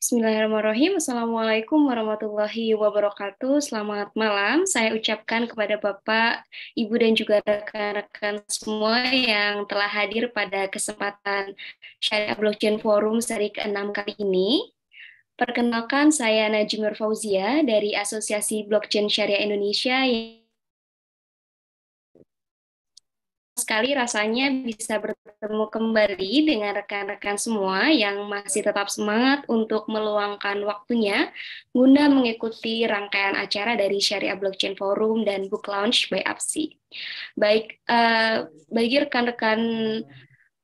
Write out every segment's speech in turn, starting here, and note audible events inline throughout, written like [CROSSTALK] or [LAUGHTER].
Bismillahirrahmanirrahim. Assalamualaikum warahmatullahi wabarakatuh. Selamat malam. Saya ucapkan kepada Bapak, Ibu, dan juga rekan-rekan semua yang telah hadir pada kesempatan Syariah Blockchain Forum seri ke-6 kali ini. Perkenalkan, saya Najimur Fauzia dari Asosiasi Blockchain Syariah Indonesia sekali rasanya bisa bertemu kembali dengan rekan-rekan semua yang masih tetap semangat untuk meluangkan waktunya guna mengikuti rangkaian acara dari Syariah Blockchain Forum dan Book Launch by APSI. Baik, uh, bagi rekan-rekan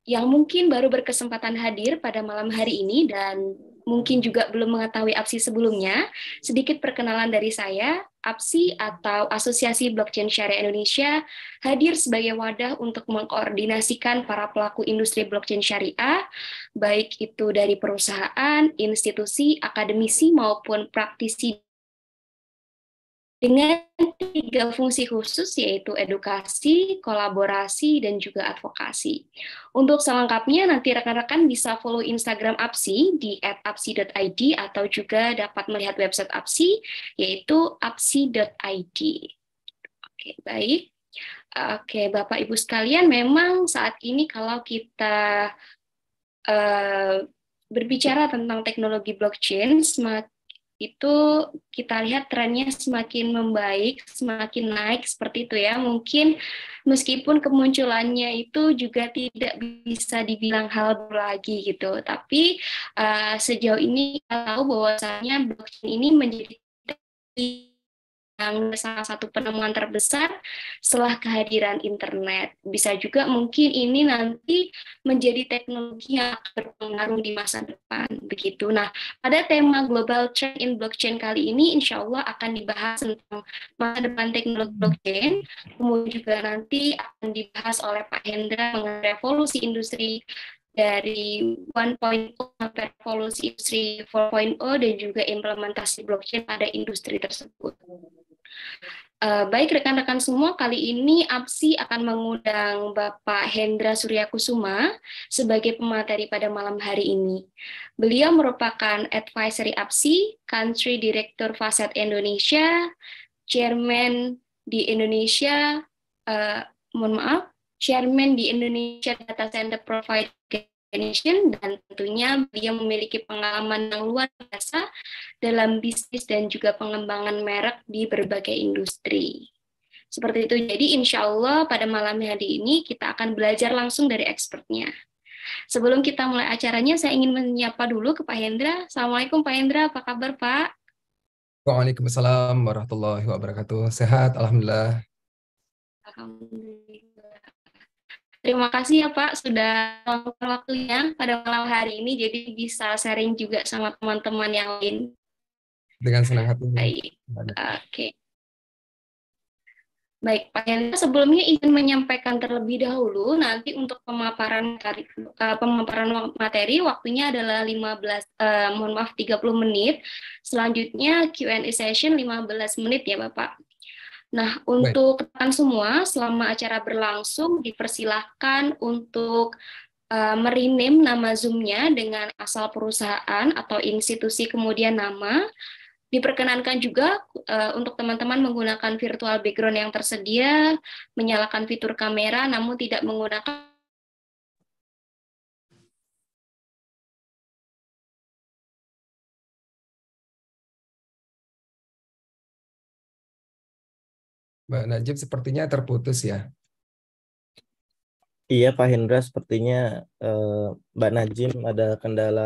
yang mungkin baru berkesempatan hadir pada malam hari ini dan mungkin juga belum mengetahui APSI sebelumnya, sedikit perkenalan dari saya. APSI atau Asosiasi Blockchain Syariah Indonesia hadir sebagai wadah untuk mengkoordinasikan para pelaku industri blockchain syariah, baik itu dari perusahaan, institusi, akademisi, maupun praktisi dengan tiga fungsi khusus yaitu edukasi, kolaborasi, dan juga advokasi. Untuk selengkapnya nanti rekan-rekan bisa follow Instagram APSI di @apsi.id atau juga dapat melihat website APSI yaitu apsi.id. Oke, baik. Oke, Bapak Ibu sekalian, memang saat ini kalau kita uh, berbicara tentang teknologi blockchain, itu kita lihat trennya semakin membaik, semakin naik seperti itu ya. Mungkin meskipun kemunculannya itu juga tidak bisa dibilang hal lagi gitu, tapi uh, sejauh ini kita tahu bahwasanya blockchain ini menjadi yang salah satu penemuan terbesar setelah kehadiran internet. Bisa juga mungkin ini nanti menjadi teknologi yang berpengaruh di masa depan. Begitu. Nah, pada tema Global Trend in Blockchain kali ini, insya Allah akan dibahas tentang masa depan teknologi blockchain. Kemudian juga nanti akan dibahas oleh Pak Hendra mengenai revolusi industri dari 1.0 sampai revolusi industri 4.0 dan juga implementasi blockchain pada industri tersebut. Eh, baik rekan-rekan semua, kali ini APSI akan mengundang Bapak Hendra Suryakusuma sebagai pemateri pada malam hari ini. Beliau merupakan advisory APSI, Country Director Facet Indonesia, Chairman di Indonesia, uh, mohon maaf, Chairman di Indonesia Data Center Provider dan tentunya beliau memiliki pengalaman yang luar biasa dalam bisnis dan juga pengembangan merek di berbagai industri. Seperti itu, jadi insya Allah pada malam hari ini kita akan belajar langsung dari expertnya. Sebelum kita mulai acaranya, saya ingin menyapa dulu ke Pak Hendra. Assalamualaikum Pak Hendra, apa kabar Pak? Waalaikumsalam warahmatullahi wabarakatuh. Sehat, Alhamdulillah. Alhamdulillah. Terima kasih ya Pak sudah waktunya pada malam hari ini, jadi bisa sharing juga sama teman-teman yang lain. Dengan senang hati. Baik. Oke. Okay. Baik, Pak Hendra, sebelumnya ingin menyampaikan terlebih dahulu, nanti untuk pemaparan materi, eh, pemaparan materi waktunya adalah 15, eh, mohon maaf, 30 menit. Selanjutnya Q&A session 15 menit ya Bapak. Nah, untuk rekan semua, selama acara berlangsung dipersilahkan untuk uh, merinim nama Zoom-nya dengan asal perusahaan atau institusi kemudian nama. Diperkenankan juga uh, untuk teman-teman menggunakan virtual background yang tersedia, menyalakan fitur kamera namun tidak menggunakan Mbak Najib sepertinya terputus ya. Iya Pak Hendra, sepertinya eh, Mbak Najim ada kendala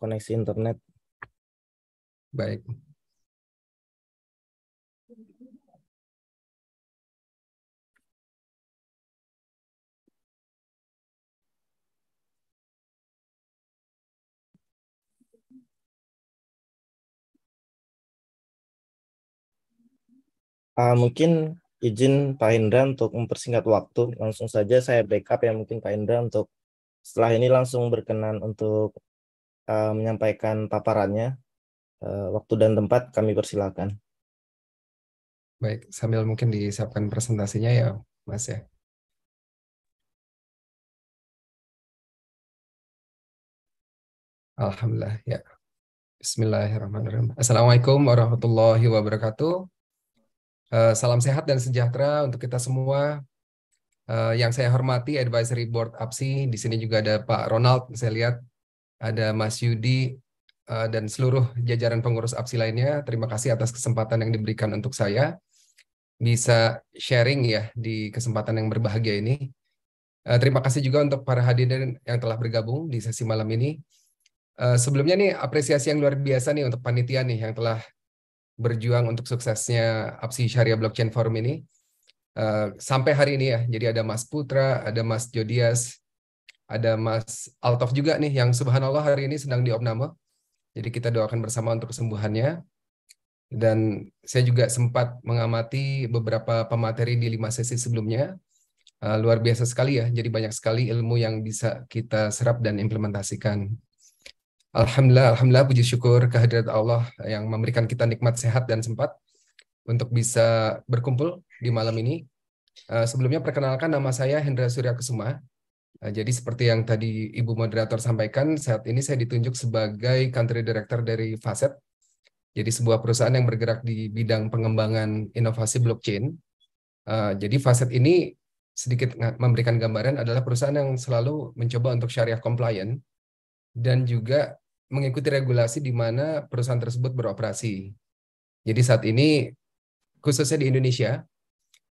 koneksi internet. Baik. Uh, mungkin izin Pak Hendra untuk mempersingkat waktu. Langsung saja saya backup ya mungkin Pak Hendra untuk setelah ini langsung berkenan untuk uh, menyampaikan paparannya. Uh, waktu dan tempat kami persilakan. Baik, sambil mungkin disiapkan presentasinya ya, Mas ya. Alhamdulillah, ya. Bismillahirrahmanirrahim. Assalamualaikum warahmatullahi wabarakatuh. Eh, salam sehat dan sejahtera untuk kita semua. Eh, yang saya hormati Advisory Board APSI, di sini juga ada Pak Ronald, saya lihat ada Mas Yudi, eh, dan seluruh jajaran pengurus APSI lainnya. Terima kasih atas kesempatan yang diberikan untuk saya. Bisa sharing ya di kesempatan yang berbahagia ini. Terima kasih juga untuk para hadirin yang telah bergabung di sesi malam ini. Sebelumnya nih apresiasi yang luar biasa nih untuk panitia nih yang telah berjuang untuk suksesnya APSI Syariah Blockchain Forum ini. Uh, sampai hari ini ya, jadi ada Mas Putra, ada Mas Jodias, ada Mas Altov juga nih yang subhanallah hari ini sedang di Opname. Jadi kita doakan bersama untuk kesembuhannya. Dan saya juga sempat mengamati beberapa pemateri di lima sesi sebelumnya. Uh, luar biasa sekali ya, jadi banyak sekali ilmu yang bisa kita serap dan implementasikan. Alhamdulillah, alhamdulillah puji syukur kehadirat Allah yang memberikan kita nikmat sehat dan sempat untuk bisa berkumpul di malam ini. Eh, sebelumnya perkenalkan nama saya Hendra Surya Kesuma. Eh, jadi seperti yang tadi Ibu moderator sampaikan, saat ini saya ditunjuk sebagai country director dari Facet. Jadi sebuah perusahaan yang bergerak di bidang pengembangan inovasi blockchain. Eh, jadi Facet ini sedikit memberikan gambaran adalah perusahaan yang selalu mencoba untuk syariah compliant dan juga mengikuti regulasi di mana perusahaan tersebut beroperasi. Jadi saat ini khususnya di Indonesia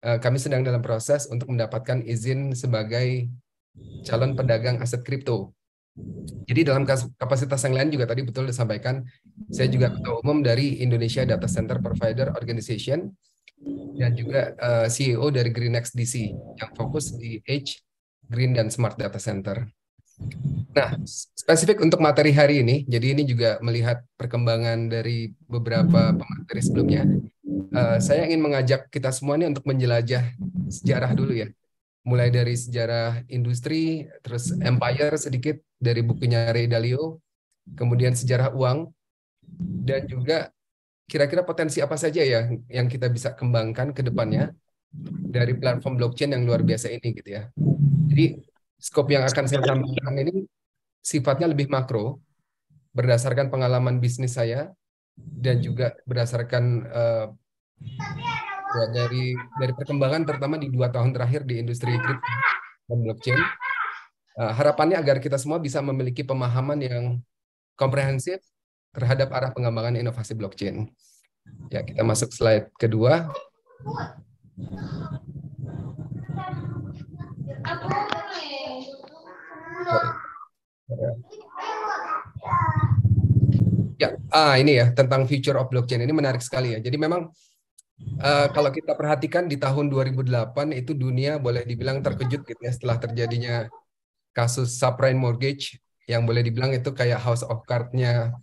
eh, kami sedang dalam proses untuk mendapatkan izin sebagai calon pedagang aset kripto. Jadi dalam kapasitas yang lain juga tadi betul disampaikan, saya juga ketua umum dari Indonesia Data Center Provider Organization dan juga eh, CEO dari GreenX DC yang fokus di Edge, Green dan Smart Data Center. Nah, spesifik untuk materi hari ini, jadi ini juga melihat perkembangan dari beberapa hmm. pemateri sebelumnya. Uh, saya ingin mengajak kita semua nih untuk menjelajah sejarah dulu ya. Mulai dari sejarah industri, terus empire sedikit dari bukunya Ray Dalio, kemudian sejarah uang, dan juga kira-kira potensi apa saja ya yang kita bisa kembangkan ke depannya dari platform blockchain yang luar biasa ini gitu ya. Jadi Skop yang akan saya sampaikan ini sifatnya lebih makro berdasarkan pengalaman bisnis saya dan juga berdasarkan uh, dari dari perkembangan terutama di dua tahun terakhir di industri kripto dan blockchain. Uh, harapannya agar kita semua bisa memiliki pemahaman yang komprehensif terhadap arah pengembangan inovasi blockchain. Ya, kita masuk slide kedua. Ya, ah ini ya tentang future of blockchain ini menarik sekali ya. Jadi memang uh, kalau kita perhatikan di tahun 2008 itu dunia boleh dibilang terkejut gitu ya setelah terjadinya kasus subprime mortgage yang boleh dibilang itu kayak house of cardnya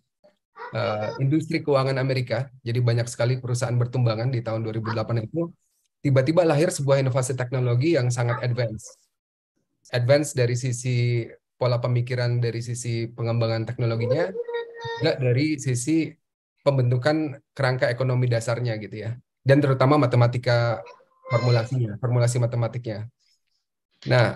uh, industri keuangan Amerika. Jadi banyak sekali perusahaan bertumbangan di tahun 2008 itu tiba-tiba lahir sebuah inovasi teknologi yang sangat advance. Advance dari sisi pola pemikiran, dari sisi pengembangan teknologinya, juga dari sisi pembentukan kerangka ekonomi dasarnya gitu ya. Dan terutama matematika formulasinya, formulasi matematiknya. Nah,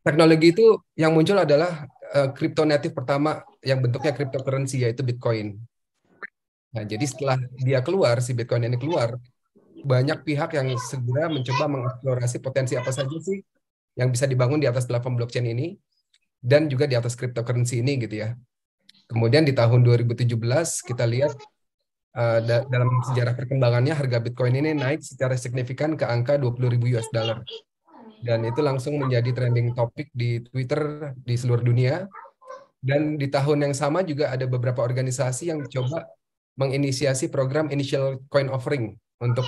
teknologi itu yang muncul adalah eh, kripto uh, native pertama yang bentuknya cryptocurrency yaitu Bitcoin. Nah, jadi setelah dia keluar si Bitcoin ini keluar, banyak pihak yang segera mencoba mengeksplorasi potensi apa saja sih yang bisa dibangun di atas platform blockchain ini dan juga di atas cryptocurrency ini gitu ya. Kemudian di tahun 2017 kita lihat uh, da dalam sejarah perkembangannya harga Bitcoin ini naik secara signifikan ke angka 20.000 US dollar. Dan itu langsung menjadi trending topic di Twitter di seluruh dunia. Dan di tahun yang sama juga ada beberapa organisasi yang coba menginisiasi program initial coin offering untuk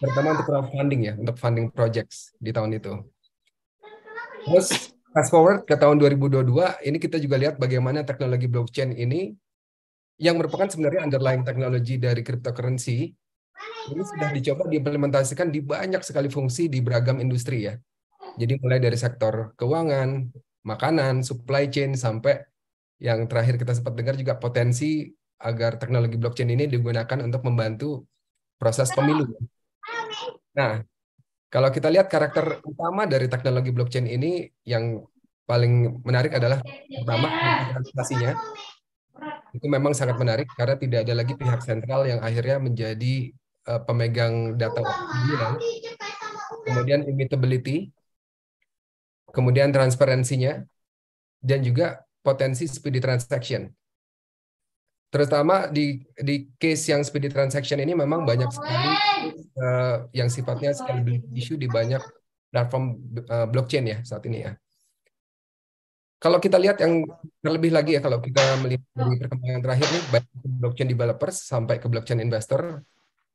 pertama untuk crowdfunding ya, untuk funding projects di tahun itu. Terus fast forward ke tahun 2022, ini kita juga lihat bagaimana teknologi blockchain ini yang merupakan sebenarnya underlying teknologi dari cryptocurrency ini sudah dicoba diimplementasikan di banyak sekali fungsi di beragam industri ya. Jadi mulai dari sektor keuangan, makanan, supply chain sampai yang terakhir kita sempat dengar juga potensi agar teknologi blockchain ini digunakan untuk membantu proses pemilu. Nah, kalau kita lihat karakter utama dari teknologi blockchain ini yang paling menarik adalah pertama digitalisasinya. Itu memang sangat menarik karena tidak ada lagi pihak sentral yang akhirnya menjadi uh, pemegang data Kemudian immutability, kemudian transparansinya, dan juga potensi speedy transaction terutama di di case yang speedy transaction ini memang banyak sekali uh, yang sifatnya scalability issue di banyak platform uh, blockchain ya saat ini ya. Kalau kita lihat yang terlebih lagi ya kalau kita melihat dari perkembangan terakhir nih baik blockchain developers sampai ke blockchain investor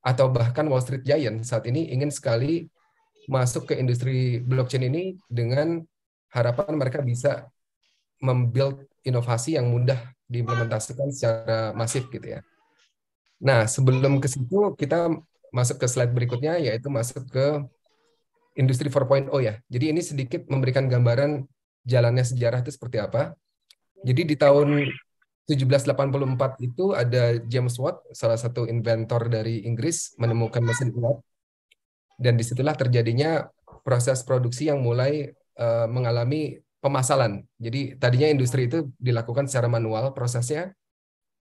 atau bahkan Wall Street Giant saat ini ingin sekali masuk ke industri blockchain ini dengan harapan mereka bisa membuild inovasi yang mudah diimplementasikan secara masif gitu ya. Nah, sebelum ke situ kita masuk ke slide berikutnya yaitu masuk ke industri 4.0 ya. Jadi ini sedikit memberikan gambaran jalannya sejarah itu seperti apa. Jadi di tahun 1784 itu ada James Watt, salah satu inventor dari Inggris, menemukan mesin uap. Dan disitulah terjadinya proses produksi yang mulai uh, mengalami pemasalan. Jadi tadinya industri itu dilakukan secara manual prosesnya.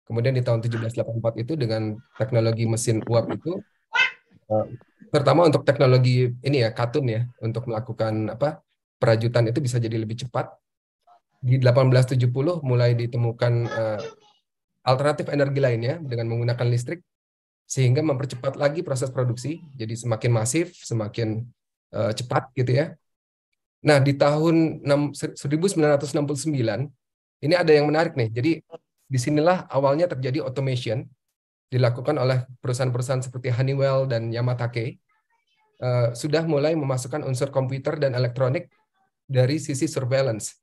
Kemudian di tahun 1784 itu dengan teknologi mesin uap itu pertama eh, untuk teknologi ini ya katun ya untuk melakukan apa perajutan itu bisa jadi lebih cepat. Di 1870 mulai ditemukan eh, alternatif energi lainnya dengan menggunakan listrik sehingga mempercepat lagi proses produksi jadi semakin masif, semakin eh, cepat gitu ya Nah, di tahun 1969 ini ada yang menarik nih. Jadi disinilah awalnya terjadi automation dilakukan oleh perusahaan-perusahaan seperti Honeywell dan Yamatake eh, sudah mulai memasukkan unsur komputer dan elektronik dari sisi surveillance.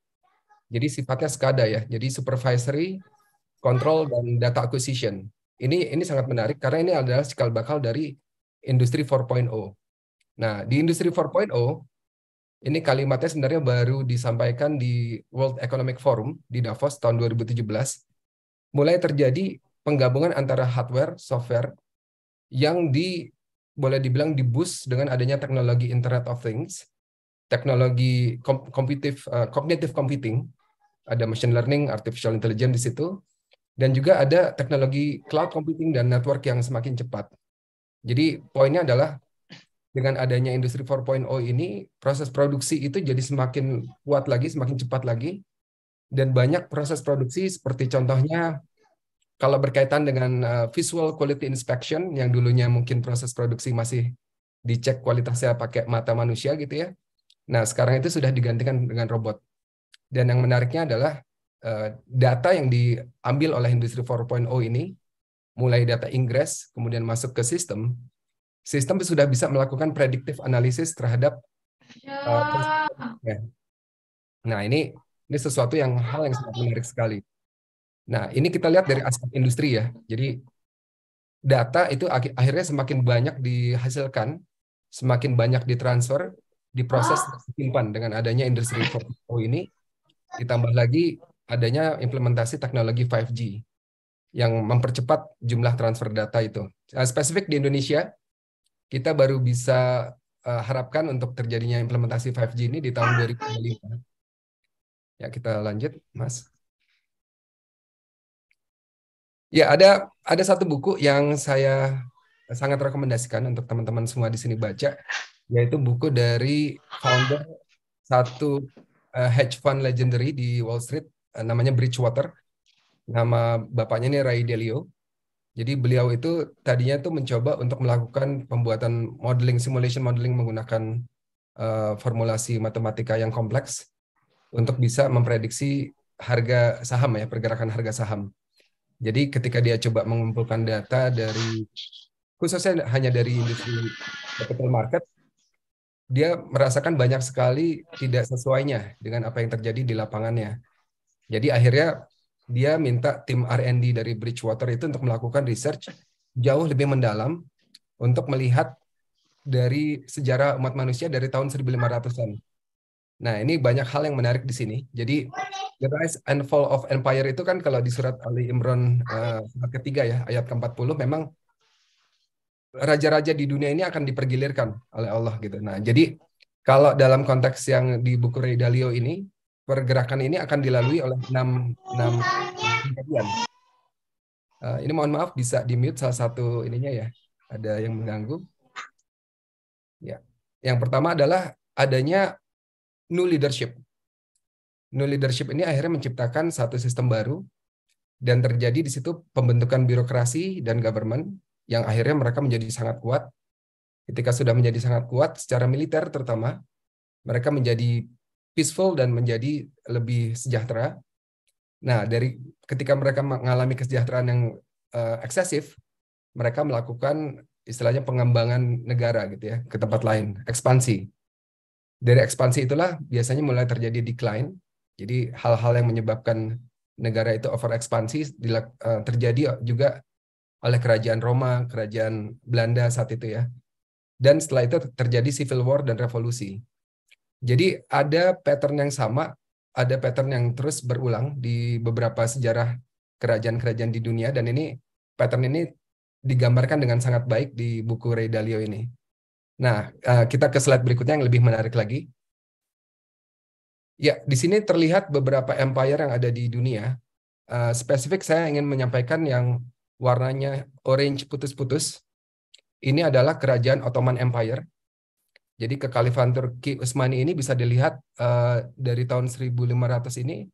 Jadi sifatnya skada ya. Jadi supervisory, control dan data acquisition. Ini ini sangat menarik karena ini adalah cikal bakal dari industri 4.0. Nah, di industri 4.0 ini kalimatnya sebenarnya baru disampaikan di World Economic Forum di Davos tahun 2017. Mulai terjadi penggabungan antara hardware, software yang di boleh dibilang di dibus dengan adanya teknologi Internet of Things, teknologi kom uh, eh, cognitive computing, ada machine learning, artificial intelligence di situ, dan juga ada teknologi cloud computing dan network yang semakin cepat. Jadi poinnya adalah dengan adanya industri 4.0 ini proses produksi itu jadi semakin kuat lagi, semakin cepat lagi dan banyak proses produksi seperti contohnya kalau berkaitan dengan eh, visual quality inspection yang dulunya mungkin proses produksi masih dicek kualitasnya pakai mata manusia gitu ya. Nah, sekarang itu sudah digantikan dengan robot. Dan yang menariknya adalah eh, data yang diambil oleh industri 4.0 ini mulai data ingress kemudian masuk ke sistem sistem sudah bisa melakukan prediktif analisis terhadap ya. Eh, nah ini ini sesuatu yang hal yang sangat menarik sekali nah ini kita lihat dari aspek industri ya jadi data itu akhirnya semakin banyak dihasilkan semakin banyak ditransfer diproses ah. disimpan dengan adanya industri 4.0 ini ditambah lagi adanya implementasi teknologi 5G yang mempercepat jumlah transfer data itu. Nah, spesifik di Indonesia, kita baru bisa uh, harapkan untuk terjadinya implementasi 5G ini di tahun 2025. Ya, kita lanjut, Mas. Ya, ada ada satu buku yang saya sangat rekomendasikan untuk teman-teman semua di sini baca, yaitu buku dari founder satu uh, hedge fund legendary di Wall Street, uh, namanya Bridgewater. Nama bapaknya ini Ray Dalio. Jadi beliau itu tadinya tuh mencoba untuk melakukan pembuatan modeling simulation modeling menggunakan uh, formulasi matematika yang kompleks untuk bisa memprediksi harga saham ya pergerakan harga saham. Jadi ketika dia coba mengumpulkan data dari khususnya hanya dari industri capital market, dia merasakan banyak sekali tidak sesuainya dengan apa yang terjadi di lapangannya. Jadi akhirnya dia minta tim R&D dari Bridgewater itu untuk melakukan research jauh lebih mendalam untuk melihat dari sejarah umat manusia dari tahun 1500-an. Nah, ini banyak hal yang menarik di sini. Jadi, the rise and fall of empire itu kan kalau di surat Ali Imran uh, surat ketiga ya, ayat ke-40 memang raja-raja di dunia ini akan dipergilirkan oleh Allah gitu. Nah, jadi kalau dalam konteks yang di buku Ray Dalio ini, pergerakan ini akan dilalui oleh enam enam kejadian. Uh, ini mohon maaf bisa di mute salah satu ininya ya. Ada yang mengganggu. Ya. Yang pertama adalah adanya new leadership. New leadership ini akhirnya menciptakan satu sistem baru dan terjadi di situ pembentukan birokrasi dan government yang akhirnya mereka menjadi sangat kuat. Ketika sudah menjadi sangat kuat secara militer terutama, mereka menjadi peaceful dan menjadi lebih sejahtera. Nah, dari ketika mereka mengalami kesejahteraan yang uh, eksesif, mereka melakukan istilahnya pengembangan negara gitu ya ke tempat lain, ekspansi. Dari ekspansi itulah biasanya mulai terjadi decline. Jadi hal-hal yang menyebabkan negara itu over uh, eh, terjadi juga oleh kerajaan Roma, kerajaan Belanda saat itu ya. Dan setelah itu terjadi civil war dan revolusi. Jadi ada pattern yang sama, ada pattern yang terus berulang di beberapa sejarah kerajaan-kerajaan di dunia dan ini pattern ini digambarkan dengan sangat baik di buku Ray Dalio ini. Nah, eh, kita ke slide berikutnya yang lebih menarik lagi. Ya, di sini terlihat beberapa empire yang ada di dunia. Eh, spesifik saya ingin menyampaikan yang warnanya orange putus-putus. Ini adalah kerajaan Ottoman Empire. Jadi kekalifan Turki Utsmani ini bisa dilihat uh, dari tahun 1500 ini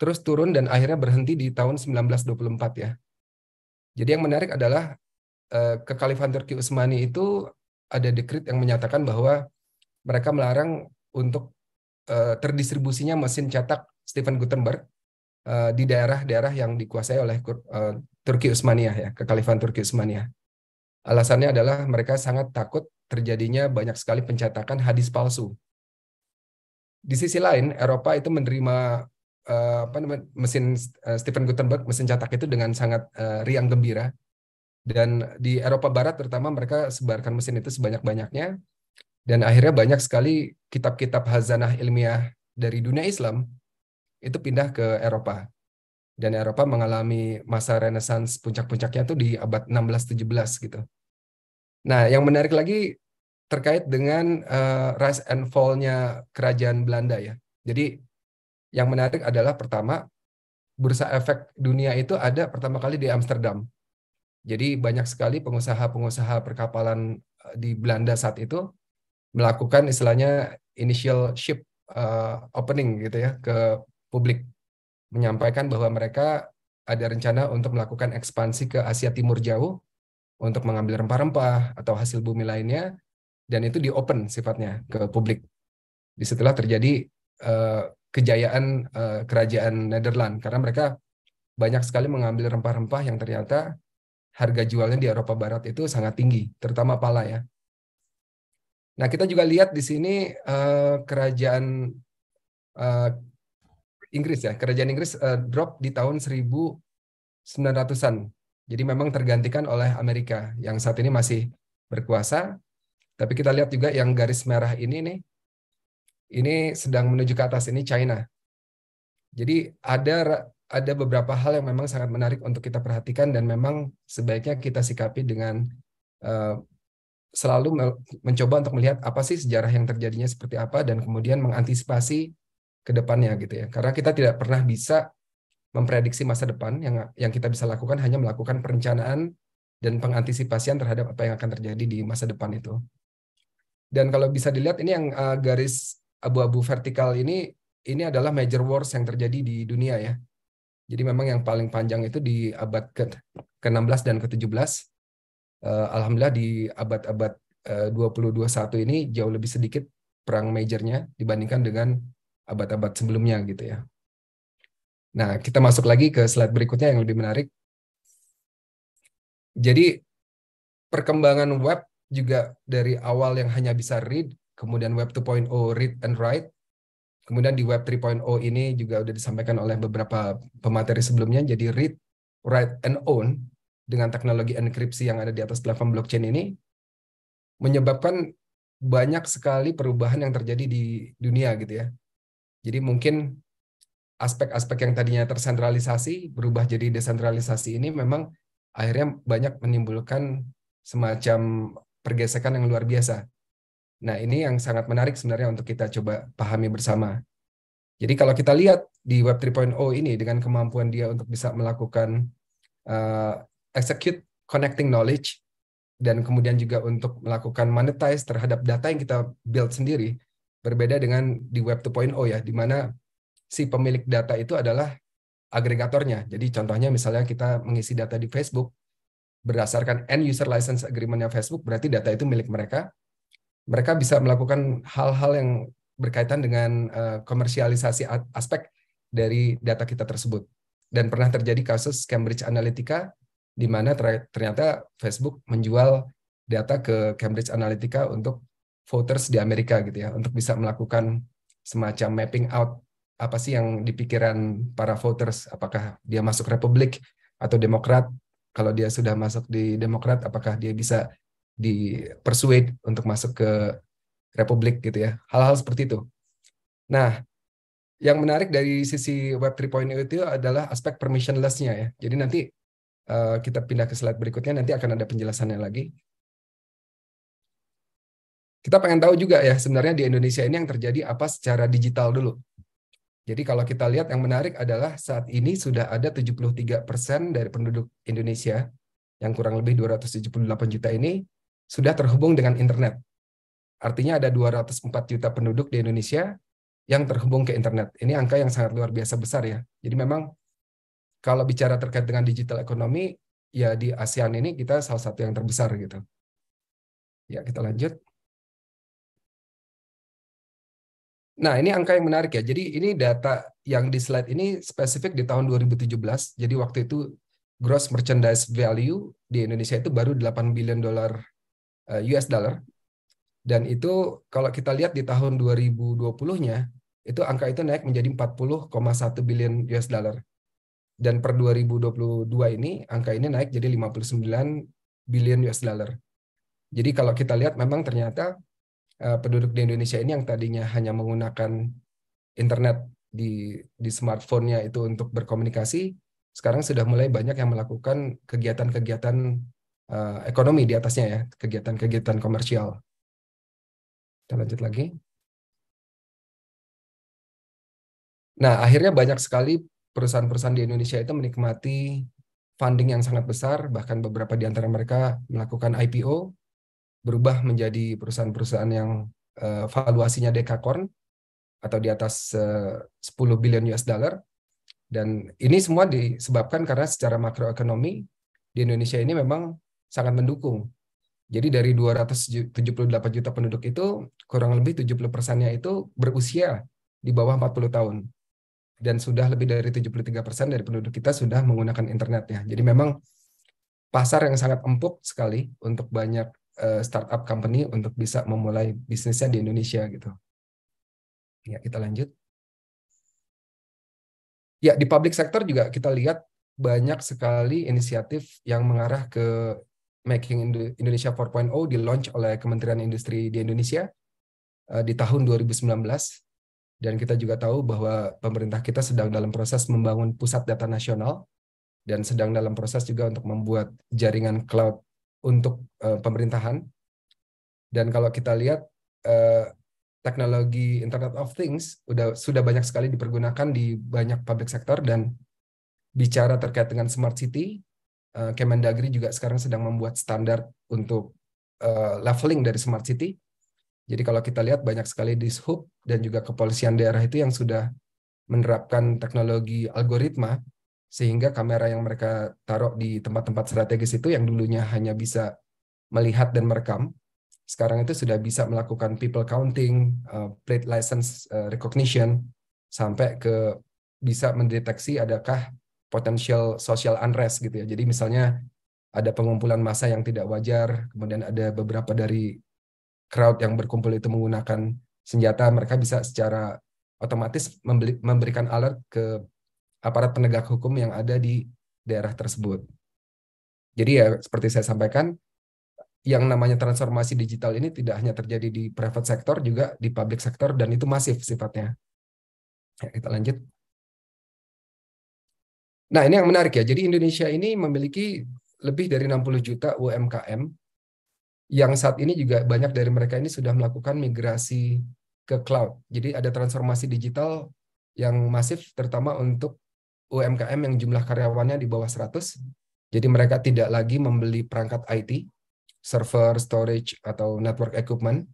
terus turun dan akhirnya berhenti di tahun 1924 ya. Jadi yang menarik adalah uh, eh, kekalifan Turki Utsmani itu ada dekrit yang menyatakan bahwa mereka melarang untuk uh, terdistribusinya mesin cetak Stephen Gutenberg uh, di daerah-daerah yang dikuasai oleh uh, Turki Utsmania ya, kekalifan Turki Utsmania. Alasannya adalah mereka sangat takut terjadinya banyak sekali pencetakan hadis palsu. Di sisi lain, Eropa itu menerima eh, apa namanya mesin eh, Stephen Gutenberg, mesin cetak itu dengan sangat eh, riang gembira. Dan di Eropa Barat terutama mereka sebarkan mesin itu sebanyak-banyaknya dan akhirnya banyak sekali kitab-kitab hazanah ilmiah dari dunia Islam itu pindah ke Eropa dan Eropa mengalami masa renaissance puncak-puncaknya itu di abad 16-17 gitu. Nah, yang menarik lagi terkait dengan uh, rise and fall-nya kerajaan Belanda ya. Jadi yang menarik adalah pertama bursa efek dunia itu ada pertama kali di Amsterdam. Jadi banyak sekali pengusaha-pengusaha perkapalan eh, di Belanda saat itu melakukan istilahnya initial ship uh, opening gitu ya ke publik menyampaikan bahwa mereka ada rencana untuk melakukan ekspansi ke Asia Timur jauh untuk mengambil rempah-rempah atau hasil bumi lainnya dan itu di open sifatnya ke publik. Di setelah terjadi uh, kejayaan uh, kerajaan Nederland karena mereka banyak sekali mengambil rempah-rempah yang ternyata harga jualnya di Eropa Barat itu sangat tinggi, terutama pala ya. Nah kita juga lihat di sini uh, kerajaan uh, Inggris ya. Kerajaan Inggris uh, drop di tahun 1900-an. Jadi memang tergantikan oleh Amerika yang saat ini masih berkuasa. Tapi kita lihat juga yang garis merah ini nih, ini sedang menuju ke atas ini China. Jadi ada ada beberapa hal yang memang sangat menarik untuk kita perhatikan dan memang sebaiknya kita sikapi dengan uh, selalu mencoba untuk melihat apa sih sejarah yang terjadinya seperti apa dan kemudian mengantisipasi ke depannya gitu ya. Karena kita tidak pernah bisa memprediksi masa depan yang yang kita bisa lakukan hanya melakukan perencanaan dan pengantisipasian terhadap apa yang akan terjadi di masa depan itu. Dan kalau bisa dilihat ini yang uh, garis abu-abu vertikal ini ini adalah major wars yang terjadi di dunia ya. Jadi memang yang paling panjang itu di abad ke, ke 16 dan ke-17. Uh, eh, Alhamdulillah di abad-abad eh, uh, 2021 ini jauh lebih sedikit perang majornya dibandingkan dengan abad-abad sebelumnya gitu ya. Nah, kita masuk lagi ke slide berikutnya yang lebih menarik. Jadi perkembangan web juga dari awal yang hanya bisa read, kemudian web 2.0 read and write, kemudian di web 3.0 ini juga sudah disampaikan oleh beberapa pemateri sebelumnya, jadi read, write, and own dengan teknologi enkripsi yang ada di atas platform blockchain ini, menyebabkan banyak sekali perubahan yang terjadi di dunia gitu ya. Jadi mungkin aspek-aspek yang tadinya tersentralisasi berubah jadi desentralisasi ini memang akhirnya banyak menimbulkan semacam pergesekan yang luar biasa. Nah, ini yang sangat menarik sebenarnya untuk kita coba pahami bersama. Jadi kalau kita lihat di Web 3.0 ini dengan kemampuan dia untuk bisa melakukan uh, execute connecting knowledge dan kemudian juga untuk melakukan monetize terhadap data yang kita build sendiri, Berbeda dengan di web 2.0 ya, di mana si pemilik data itu adalah agregatornya. Jadi contohnya misalnya kita mengisi data di Facebook, berdasarkan end user license agreementnya Facebook, berarti data itu milik mereka. Mereka bisa melakukan hal-hal yang berkaitan dengan eh, komersialisasi aspek dari data kita tersebut. Dan pernah terjadi kasus Cambridge Analytica, di mana ternyata Facebook menjual data ke Cambridge Analytica untuk voters di Amerika gitu ya untuk bisa melakukan semacam mapping out apa sih yang dipikiran para voters apakah dia masuk Republik atau Demokrat kalau dia sudah masuk di Demokrat apakah dia bisa di persuade untuk masuk ke Republik gitu ya hal-hal seperti itu nah yang menarik dari sisi web 3.0 itu adalah aspek permissionless-nya ya jadi nanti eh, kita pindah ke slide berikutnya nanti akan ada penjelasannya lagi kita pengen tahu juga ya sebenarnya di Indonesia ini yang terjadi apa secara digital dulu. Jadi kalau kita lihat yang menarik adalah saat ini sudah ada 73% dari penduduk Indonesia yang kurang lebih 278 juta ini sudah terhubung dengan internet. Artinya ada 204 juta penduduk di Indonesia yang terhubung ke internet. Ini angka yang sangat luar biasa besar ya. Jadi memang kalau bicara terkait dengan digital ekonomi, ya di ASEAN ini kita salah satu yang terbesar gitu. Ya, kita lanjut. Nah, ini angka yang menarik ya. Jadi ini data yang di slide ini spesifik di tahun 2017. Jadi waktu itu gross merchandise value di Indonesia itu baru 8 billion dollar eh, US dollar. Dan itu kalau kita lihat di tahun 2020-nya itu angka itu naik menjadi 40,1 billion US dollar. Dan per 2022 ini angka ini naik jadi 59 billion US dollar. Jadi kalau kita lihat memang ternyata uh, penduduk di Indonesia ini yang tadinya hanya menggunakan internet di di smartphone-nya itu untuk berkomunikasi, sekarang sudah mulai banyak yang melakukan kegiatan-kegiatan uh, ekonomi di atasnya ya, kegiatan-kegiatan komersial. Kita lanjut lagi. Nah, akhirnya banyak sekali perusahaan-perusahaan di Indonesia itu menikmati funding yang sangat besar, bahkan beberapa di antara mereka melakukan IPO berubah menjadi perusahaan-perusahaan yang uh, valuasinya dekakorn atau di atas eh, uh, 10 billion US dollar dan ini semua disebabkan karena secara makroekonomi di Indonesia ini memang sangat mendukung. Jadi dari 278 juta penduduk itu kurang lebih 70 persennya itu berusia di bawah 40 tahun dan sudah lebih dari 73 persen dari penduduk kita sudah menggunakan internet ya. Jadi memang pasar yang sangat empuk sekali untuk banyak Eh, startup company untuk bisa memulai bisnisnya di Indonesia gitu. Ya, kita lanjut. Ya, di public sector juga kita lihat banyak sekali inisiatif yang mengarah ke Making Indonesia 4.0 di launch oleh Kementerian Industri di Indonesia eh, di tahun 2019 dan kita juga tahu bahwa pemerintah kita sedang dalam proses membangun pusat data nasional dan sedang dalam proses juga untuk membuat jaringan cloud untuk uh, pemerintahan. Dan kalau kita lihat uh, teknologi Internet of Things udah sudah banyak sekali dipergunakan di banyak public sector dan bicara terkait dengan smart city, uh, Kemendagri juga sekarang sedang membuat standar untuk uh, leveling dari smart city. Jadi kalau kita lihat banyak sekali di dan juga kepolisian daerah itu yang sudah menerapkan teknologi algoritma sehingga kamera yang mereka taruh di tempat-tempat strategis itu yang dulunya hanya bisa melihat dan merekam sekarang itu sudah bisa melakukan people counting, eh, plate license eh, recognition sampai ke bisa mendeteksi adakah potensial social unrest gitu ya. Jadi misalnya ada pengumpulan massa yang tidak wajar, kemudian ada beberapa dari crowd yang berkumpul itu menggunakan senjata, mereka bisa secara otomatis memberikan alert ke aparat penegak hukum yang ada di daerah tersebut. Jadi ya seperti saya sampaikan, yang namanya transformasi digital ini tidak hanya terjadi di private sector, juga di public sector, dan itu masif sifatnya. Ya, kita lanjut. Nah, ini yang menarik ya. Jadi Indonesia ini memiliki lebih dari 60 juta UMKM yang saat ini juga banyak dari mereka ini sudah melakukan migrasi ke cloud. Jadi ada transformasi digital yang masif terutama untuk UMKM yang jumlah karyawannya di bawah 100. Jadi mereka tidak lagi membeli perangkat IT, server, storage, atau network equipment,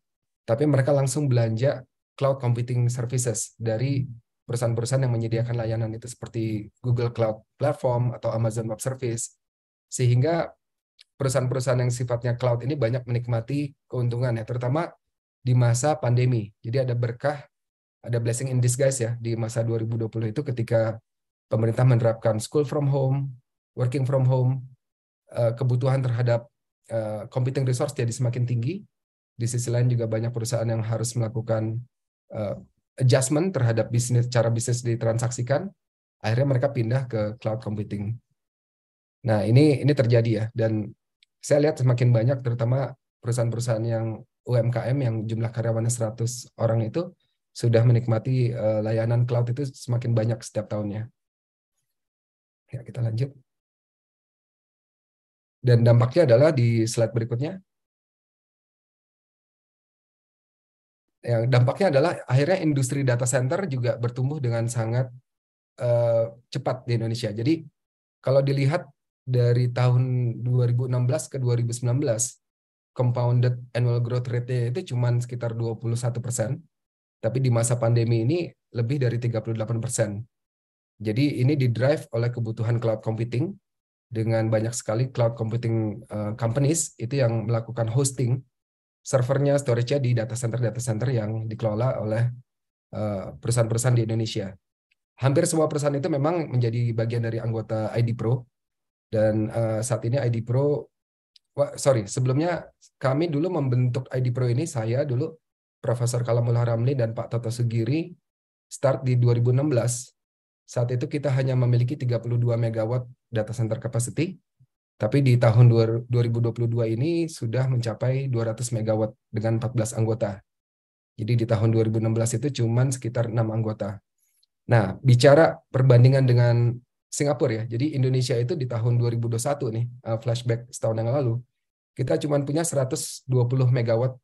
tapi mereka langsung belanja cloud computing services dari perusahaan-perusahaan yang menyediakan layanan itu seperti Google Cloud Platform atau Amazon Web Service. Sehingga perusahaan-perusahaan yang sifatnya cloud ini banyak menikmati keuntungan ya, terutama di masa pandemi. Jadi ada berkah, ada blessing in disguise ya di masa 2020 itu ketika pemerintah menerapkan school from home, working from home, eh, kebutuhan terhadap eh, computing resource jadi semakin tinggi. Di sisi lain juga banyak perusahaan yang harus melakukan eh, adjustment terhadap bisnis cara bisnis ditransaksikan. Akhirnya mereka pindah ke cloud computing. Nah, ini ini terjadi ya dan saya lihat semakin banyak terutama perusahaan-perusahaan yang UMKM yang jumlah karyawannya 100 orang itu sudah menikmati layanan cloud itu semakin banyak setiap tahunnya. Ya, kita lanjut. Dan dampaknya adalah di slide berikutnya. Ya, dampaknya adalah akhirnya industri data center juga bertumbuh dengan sangat uh, cepat di Indonesia. Jadi kalau dilihat dari tahun 2016 ke 2019, compounded annual growth rate-nya itu cuma sekitar 21 persen. Tapi di masa pandemi ini lebih dari 38 persen jadi ini didrive oleh kebutuhan cloud computing dengan banyak sekali cloud computing eh, companies itu yang melakukan hosting servernya, storage-nya di data center data center yang dikelola oleh eh, perusahaan-perusahaan di Indonesia. Hampir semua perusahaan itu memang menjadi bagian dari anggota ID Pro dan eh, saat ini ID Pro wah, sorry sebelumnya kami dulu membentuk ID Pro ini saya dulu Profesor Kalamul Haramli dan Pak Toto Sugiri start di 2016 saat itu kita hanya memiliki 32 megawatt data center capacity, tapi di tahun 2022 ini sudah mencapai 200 megawatt dengan 14 anggota. Jadi di tahun 2016 itu cuma sekitar 6 anggota. Nah, bicara perbandingan dengan Singapura ya. Jadi Indonesia itu di tahun 2021 nih, uh, flashback setahun yang lalu, kita cuma punya 120 megawatt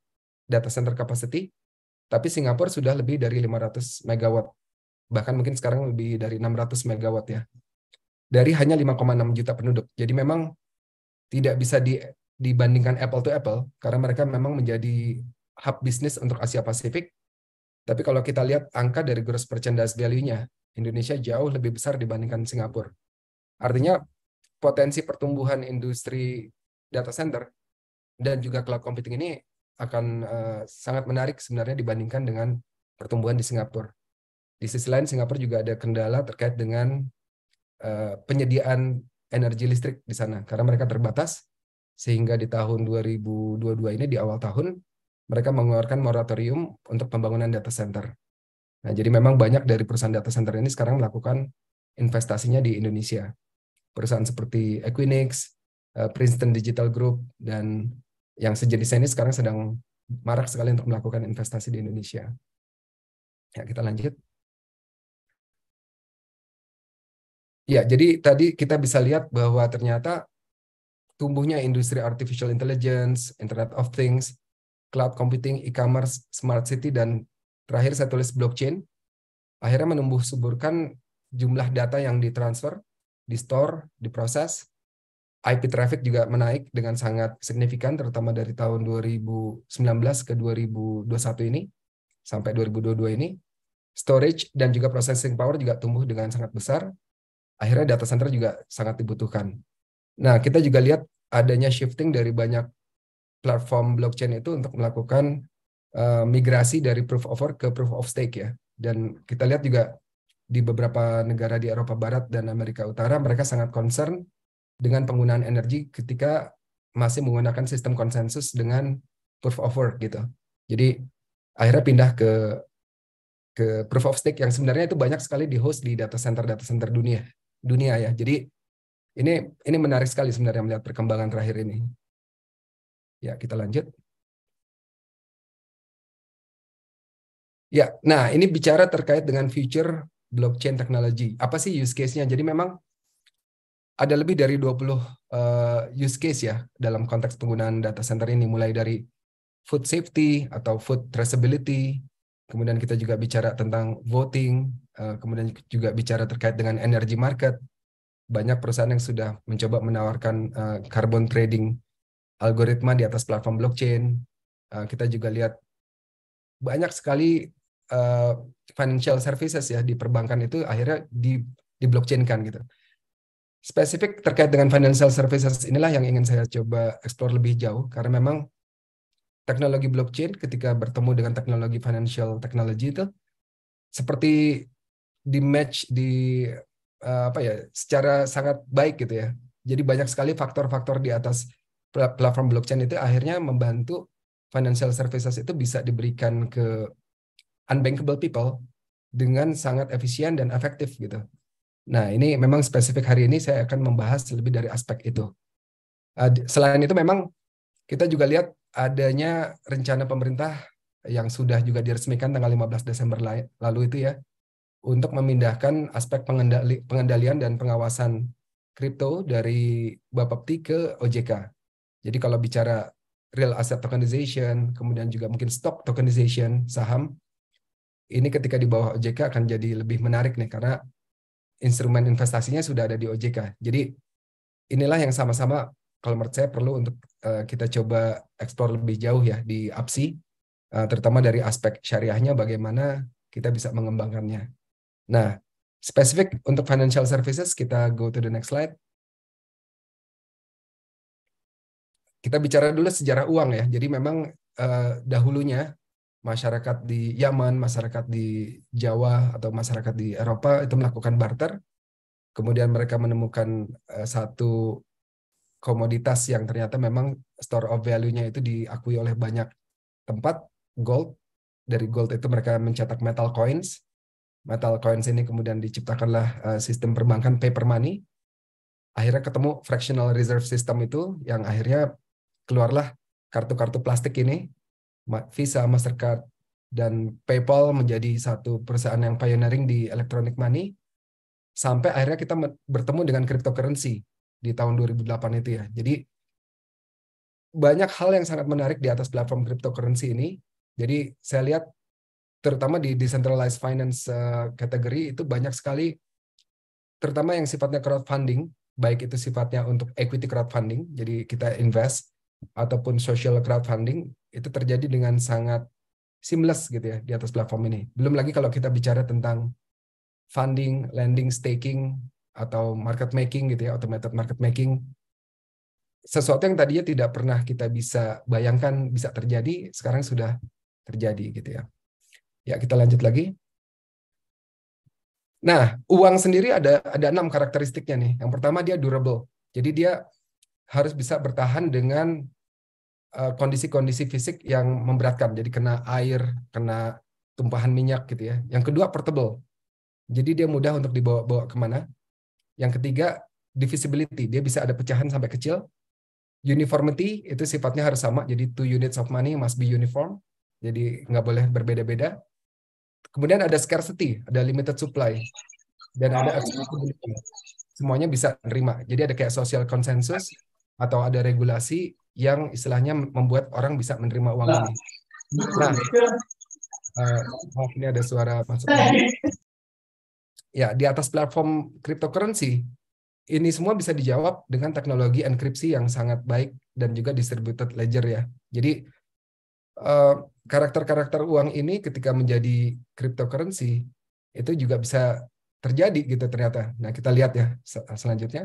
data center capacity, tapi Singapura sudah lebih dari 500 megawatt bahkan mungkin sekarang lebih dari 600 MW ya. Dari hanya 5,6 juta penduduk. Jadi memang tidak bisa di, dibandingkan apple to apple karena mereka memang menjadi hub bisnis untuk Asia Pasifik. Tapi kalau kita lihat angka dari gross merchandise value-nya, Indonesia jauh lebih besar dibandingkan Singapura. Artinya potensi pertumbuhan industri data center dan juga cloud computing ini akan uh, sangat menarik sebenarnya dibandingkan dengan pertumbuhan di Singapura. Di sisi lain Singapura juga ada kendala terkait dengan uh, penyediaan energi listrik di sana karena mereka terbatas sehingga di tahun 2022 ini di awal tahun mereka mengeluarkan moratorium untuk pembangunan data center. Nah, jadi memang banyak dari perusahaan data center ini sekarang melakukan investasinya di Indonesia. Perusahaan seperti Equinix, eh, Princeton Digital Group, dan yang sejenisnya ini sekarang sedang marak sekali untuk melakukan investasi di Indonesia. Ya, kita lanjut. Ya, jadi tadi kita bisa lihat bahwa ternyata tumbuhnya industri artificial intelligence, Internet of Things, cloud computing, e-commerce, smart city, dan terakhir saya tulis blockchain, akhirnya menumbuh suburkan jumlah data yang ditransfer, di store, diproses. IP traffic juga menaik dengan sangat signifikan, terutama dari tahun 2019 ke 2021 ini, sampai 2022 ini. Storage dan juga processing power juga tumbuh dengan sangat besar akhirnya data center juga sangat dibutuhkan. Nah, kita juga lihat adanya shifting dari banyak platform blockchain itu untuk melakukan uh, migrasi dari proof of work ke proof of stake ya. Dan kita lihat juga di beberapa negara di Eropa Barat dan Amerika Utara mereka sangat concern dengan penggunaan energi ketika masih menggunakan sistem konsensus dengan proof of work gitu. Jadi akhirnya pindah ke ke proof of stake yang sebenarnya itu banyak sekali di host di data center data center dunia dunia ya. Jadi ini ini menarik sekali sebenarnya melihat perkembangan terakhir ini. Ya, kita lanjut. Ya, nah ini bicara terkait dengan future blockchain technology. Apa sih use case-nya? Jadi memang ada lebih dari 20 uh, eh, use case ya dalam konteks penggunaan data center ini mulai dari food safety atau food traceability, kemudian kita juga bicara tentang voting, Eh, kemudian juga bicara terkait dengan energi market. Banyak perusahaan yang sudah mencoba menawarkan eh, carbon trading algoritma di atas platform blockchain. Eh, kita juga lihat banyak sekali financial services ya di perbankan itu akhirnya di di blockchain kan gitu. Spesifik terkait dengan financial services inilah yang ingin saya coba explore lebih jauh karena memang teknologi blockchain ketika bertemu dengan teknologi financial technology itu seperti di match di uh, apa ya secara sangat baik gitu ya. Jadi banyak sekali faktor-faktor di atas platform blockchain itu akhirnya membantu financial services itu bisa diberikan ke unbankable people dengan sangat efisien dan efektif gitu. Nah ini memang spesifik hari ini saya akan membahas lebih dari aspek itu. Eh, selain itu memang kita juga lihat adanya rencana pemerintah yang sudah juga diresmikan tanggal 15 Desember lalu itu ya untuk memindahkan aspek pengendali, pengendalian dan pengawasan kripto dari Bapepti ke OJK. Jadi kalau bicara real asset tokenization, kemudian juga mungkin stock tokenization saham, ini ketika di bawah OJK akan jadi lebih menarik nih karena instrumen investasinya sudah ada di OJK. Jadi inilah yang sama-sama kalau menurut saya perlu untuk eh, kita coba eksplor lebih jauh ya di APSI, eh, terutama dari aspek syariahnya bagaimana kita bisa mengembangkannya. Nah, spesifik untuk financial services kita go to the next slide. Kita bicara dulu sejarah uang ya. Jadi memang eh, dahulunya masyarakat di Yaman, masyarakat di Jawa atau masyarakat di Eropa itu melakukan barter. Kemudian mereka menemukan eh, satu komoditas yang ternyata memang store of value-nya itu diakui oleh banyak tempat, gold. Dari gold itu mereka mencetak metal coins metal coins ini kemudian diciptakanlah eh, sistem perbankan paper money. Akhirnya ketemu fractional reserve system itu yang akhirnya keluarlah kartu-kartu plastik ini, Visa, Mastercard, dan PayPal menjadi satu perusahaan yang pioneering di electronic money. Sampai akhirnya kita bertemu dengan cryptocurrency di tahun 2008 itu ya. Jadi banyak hal yang sangat menarik di atas platform cryptocurrency ini. Jadi saya lihat terutama di decentralized finance uh, kategori itu banyak sekali terutama yang sifatnya crowdfunding baik itu sifatnya untuk equity crowdfunding jadi kita invest ataupun social crowdfunding itu terjadi dengan sangat seamless gitu ya di atas platform ini belum lagi kalau kita bicara tentang funding lending staking atau market making gitu ya automated market making sesuatu yang tadinya tidak pernah kita bisa bayangkan bisa terjadi sekarang sudah terjadi gitu ya Ya, kita lanjut lagi. Nah, uang sendiri ada ada enam karakteristiknya nih. Yang pertama dia durable. Jadi dia harus bisa bertahan dengan eh, kondisi-kondisi uh, fisik yang memberatkan. Jadi kena air, kena tumpahan minyak gitu ya. Yang kedua portable. Jadi dia mudah untuk dibawa-bawa kemana. Yang ketiga divisibility. Dia bisa ada pecahan sampai kecil. Uniformity itu sifatnya harus sama. Jadi two units of money must be uniform. Jadi nggak boleh berbeda-beda. Kemudian ada scarcity, ada limited supply, dan ada oh. accessibility. Semuanya bisa nerima. Jadi ada kayak social consensus atau ada regulasi yang istilahnya membuat orang bisa menerima uang nah. ini. Nah, uh, eh, maaf oh, ini ada suara masuk. Ya, di atas platform cryptocurrency, ini semua bisa dijawab dengan teknologi enkripsi yang sangat baik dan juga distributed ledger ya. Jadi Eh, karakter-karakter uang ini ketika menjadi cryptocurrency itu juga bisa terjadi gitu ternyata. Nah, kita lihat ya selanjutnya.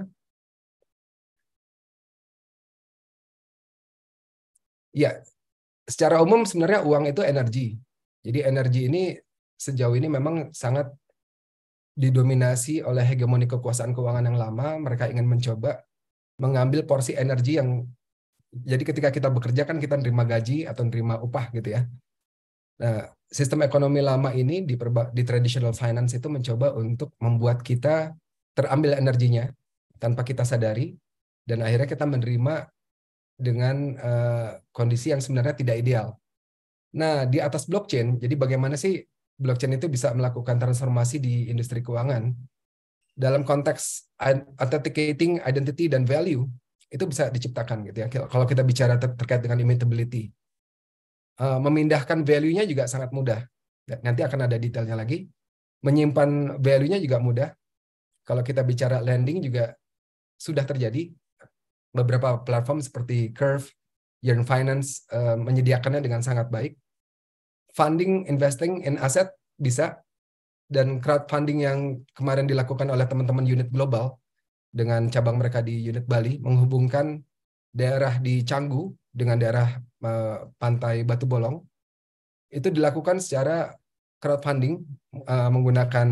Ya, secara umum sebenarnya uang itu energi. Jadi energi ini sejauh ini memang sangat didominasi oleh hegemoni kekuasaan keuangan yang lama. Mereka ingin mencoba mengambil porsi energi yang jadi ketika kita bekerja kan kita nerima gaji atau nerima upah gitu ya. Nah, sistem ekonomi lama ini di, perba, di traditional finance itu mencoba untuk membuat kita terambil energinya tanpa kita sadari dan akhirnya kita menerima dengan uh, kondisi yang sebenarnya tidak ideal. Nah, di atas blockchain, jadi bagaimana sih blockchain itu bisa melakukan transformasi di industri keuangan? Dalam konteks authenticating identity dan value, itu bisa diciptakan gitu ya. Kalau kita bicara ter terkait dengan immutability, uh, eh, memindahkan value-nya juga sangat mudah. Nah, nanti akan ada detailnya lagi. Menyimpan value-nya juga mudah. Kalau kita bicara landing juga sudah terjadi. Beberapa platform seperti Curve, Yearn Finance uh, menyediakannya dengan sangat baik. Funding, investing in asset bisa dan crowdfunding yang kemarin dilakukan oleh teman-teman unit global dengan cabang mereka di unit Bali menghubungkan daerah di Canggu dengan daerah eh, pantai Batu Bolong itu dilakukan secara crowdfunding eh, menggunakan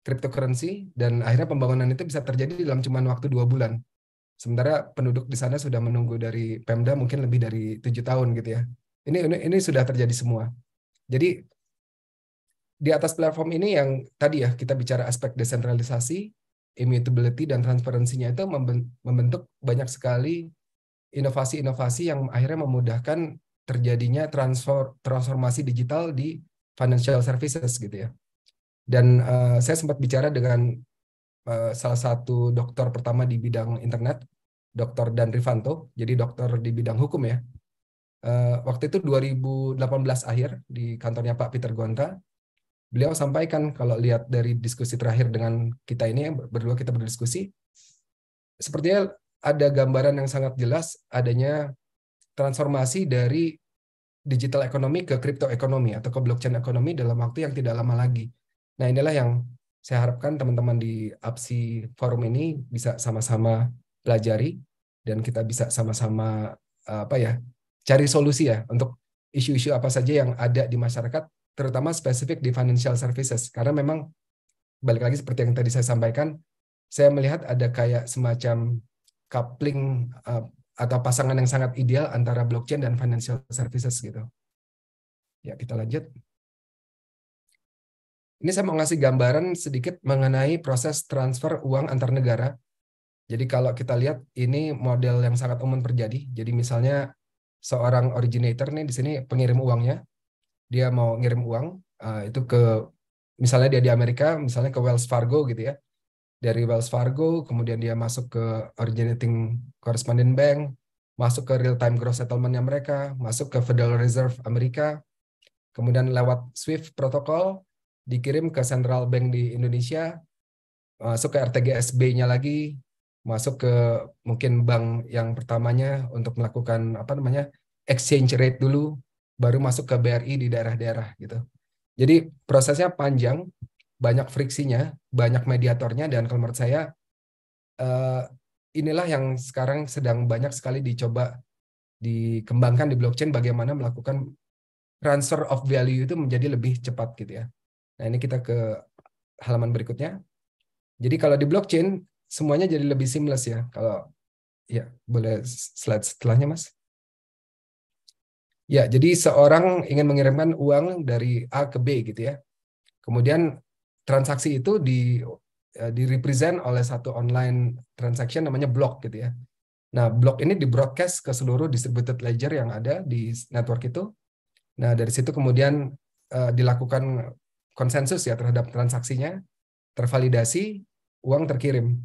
cryptocurrency dan akhirnya pembangunan itu bisa terjadi dalam cuma waktu dua bulan. Sementara penduduk di sana sudah menunggu dari Pemda mungkin lebih dari tujuh tahun gitu ya. Ini, ini ini sudah terjadi semua. Jadi di atas platform ini yang tadi ya kita bicara aspek desentralisasi, immutability dan transparansinya itu membentuk banyak sekali inovasi-inovasi yang akhirnya memudahkan terjadinya transfer transformasi digital di financial services gitu ya. Dan uh, saya sempat bicara dengan uh, salah satu dokter pertama di bidang internet, Dr. Dan Rivanto, jadi dokter di bidang hukum ya. Uh, waktu itu 2018 akhir di kantornya Pak Peter Gonta, beliau sampaikan kalau lihat dari diskusi terakhir dengan kita ini berdua kita berdiskusi sepertinya ada gambaran yang sangat jelas adanya transformasi dari digital ekonomi ke crypto ekonomi atau ke blockchain ekonomi dalam waktu yang tidak lama lagi. Nah, inilah yang saya harapkan teman-teman di APSI forum ini bisa sama-sama pelajari dan kita bisa sama-sama apa ya, cari solusi ya untuk isu-isu apa saja yang ada di masyarakat terutama spesifik di financial services karena memang balik lagi seperti yang tadi saya sampaikan saya melihat ada kayak semacam coupling eh, atau pasangan yang sangat ideal antara blockchain dan financial services gitu ya kita lanjut ini saya mau ngasih gambaran sedikit mengenai proses transfer uang antar negara. Jadi kalau kita lihat ini model yang sangat umum terjadi. Jadi misalnya seorang originator nih di sini pengirim uangnya, dia mau ngirim uang uh, itu ke misalnya dia di Amerika, misalnya ke Wells Fargo gitu ya. Dari Wells Fargo, kemudian dia masuk ke originating correspondent bank, masuk ke real time gross settlementnya mereka, masuk ke Federal Reserve Amerika, kemudian lewat SWIFT protokol dikirim ke Central Bank di Indonesia, masuk ke RTGSB-nya lagi, masuk ke mungkin bank yang pertamanya untuk melakukan apa namanya exchange rate dulu, baru masuk ke BRI di daerah-daerah gitu. Jadi prosesnya panjang, banyak friksinya, banyak mediatornya dan kalau menurut saya uh, inilah yang sekarang sedang banyak sekali dicoba dikembangkan di blockchain bagaimana melakukan transfer of value itu menjadi lebih cepat gitu ya. Nah, ini kita ke halaman berikutnya. Jadi kalau di blockchain semuanya jadi lebih seamless ya. Kalau ya boleh slide setelahnya Mas. Ya, jadi seorang ingin mengirimkan uang dari A ke B gitu ya. Kemudian transaksi itu di e, di represent oleh satu online transaction namanya block gitu ya. Nah, block ini di broadcast ke seluruh distributed ledger yang ada di network itu. Nah, dari situ kemudian uh, dilakukan konsensus ya terhadap transaksinya, tervalidasi, uang terkirim.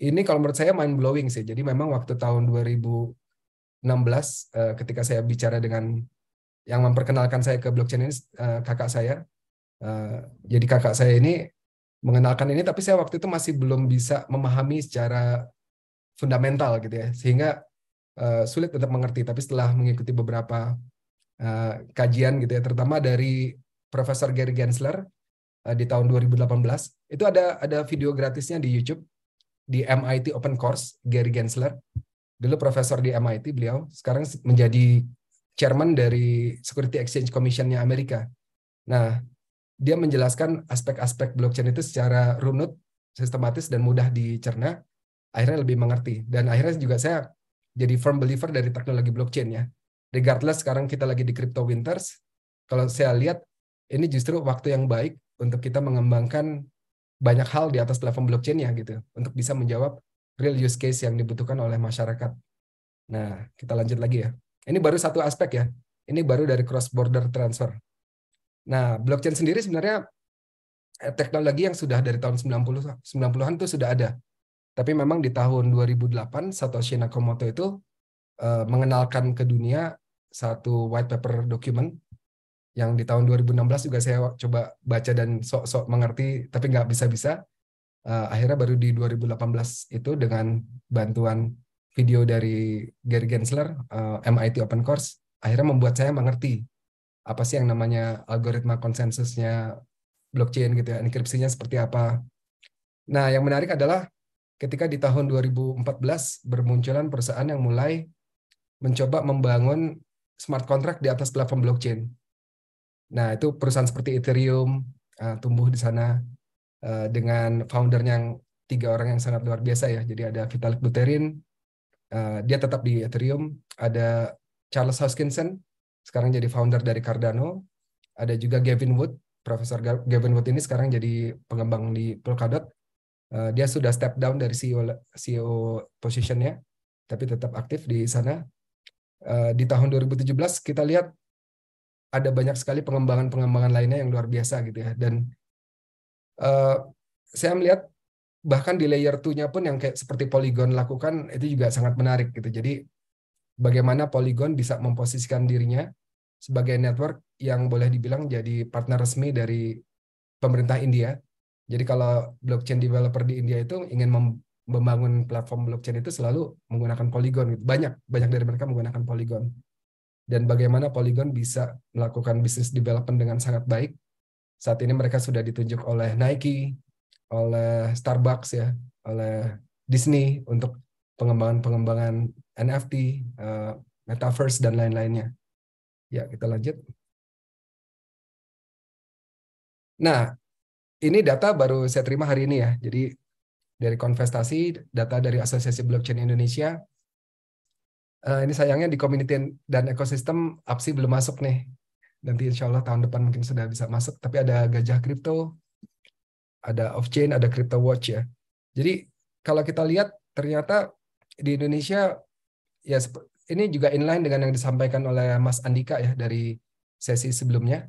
Ini kalau menurut saya mind blowing sih. Jadi memang waktu tahun 2000 16 eh, ketika saya bicara dengan yang memperkenalkan saya ke blockchain ini eh, kakak saya. Eh, jadi kakak saya ini mengenalkan ini tapi saya waktu itu masih belum bisa memahami secara fundamental gitu ya. Sehingga sulit untuk mengerti tapi setelah mengikuti beberapa kajian gitu ya terutama dari Profesor Gary Gensler di tahun 2018 itu ada ada video gratisnya di YouTube di MIT Open Course Gary Gensler dulu profesor di MIT beliau, sekarang menjadi chairman dari Security Exchange Commission-nya Amerika. Nah, dia menjelaskan aspek-aspek blockchain itu secara runut, sistematis dan mudah dicerna, akhirnya lebih mengerti. Dan akhirnya juga saya jadi firm believer dari teknologi blockchain ya. Regardless sekarang kita lagi di crypto winters, kalau saya lihat ini justru waktu yang baik untuk kita mengembangkan banyak hal di atas platform blockchain ya gitu untuk bisa menjawab real use case yang dibutuhkan oleh masyarakat. Nah, kita lanjut lagi ya. Ini baru satu aspek ya. Ini baru dari cross border transfer. Nah, blockchain sendiri sebenarnya eh, teknologi yang sudah dari tahun 90 90-an itu sudah ada. Tapi memang di tahun 2008 Satoshi Nakamoto itu uh, mengenalkan ke dunia satu white paper document yang di tahun 2016 juga saya coba baca dan sok-sok mengerti tapi nggak bisa-bisa uh, akhirnya baru di 2018 itu dengan bantuan video dari Gary Gensler uh, eh, MIT Open Course akhirnya membuat saya mengerti apa sih yang namanya algoritma konsensusnya blockchain gitu ya enkripsinya seperti apa. Nah, yang menarik adalah ketika di tahun 2014 bermunculan perusahaan yang mulai mencoba membangun smart contract di atas platform blockchain. Nah, itu perusahaan seperti Ethereum uh, tumbuh di sana Eh, dengan founder yang tiga orang yang sangat luar biasa ya. Jadi ada Vitalik Buterin, uh, dia tetap di Ethereum, ada Charles Hoskinson, sekarang jadi founder dari Cardano, ada juga Gavin Wood, Profesor Gavin Wood ini sekarang jadi pengembang di Polkadot. Uh, dia sudah step down dari CEO CEO positionnya, tapi tetap aktif di sana. Uh, di tahun 2017 kita lihat ada banyak sekali pengembangan-pengembangan lainnya yang luar biasa gitu ya. Dan Eh, saya melihat bahkan di layer 2-nya pun yang kayak seperti Polygon lakukan itu juga sangat menarik gitu. Jadi bagaimana Polygon bisa memposisikan dirinya sebagai network yang boleh dibilang jadi partner resmi dari pemerintah India. Jadi kalau blockchain developer di India itu ingin membangun platform blockchain itu selalu menggunakan Polygon. Gitu. Banyak banyak dari mereka menggunakan Polygon. Dan bagaimana Polygon bisa melakukan bisnis development dengan sangat baik saat ini mereka sudah ditunjuk oleh Nike, oleh Starbucks ya, oleh Disney untuk pengembangan-pengembangan NFT, eh, metaverse dan lain-lainnya. Ya, kita lanjut. Nah, ini data baru saya terima hari ini ya. Jadi dari konvestasi, data dari Asosiasi Blockchain Indonesia. Eh, ini sayangnya di community dan ekosistem APSI belum masuk nih nanti insya Allah tahun depan mungkin sudah bisa masuk tapi ada gajah kripto ada off chain ada crypto watch ya jadi kalau kita lihat ternyata di Indonesia ya ini juga inline dengan yang disampaikan oleh Mas Andika ya dari sesi sebelumnya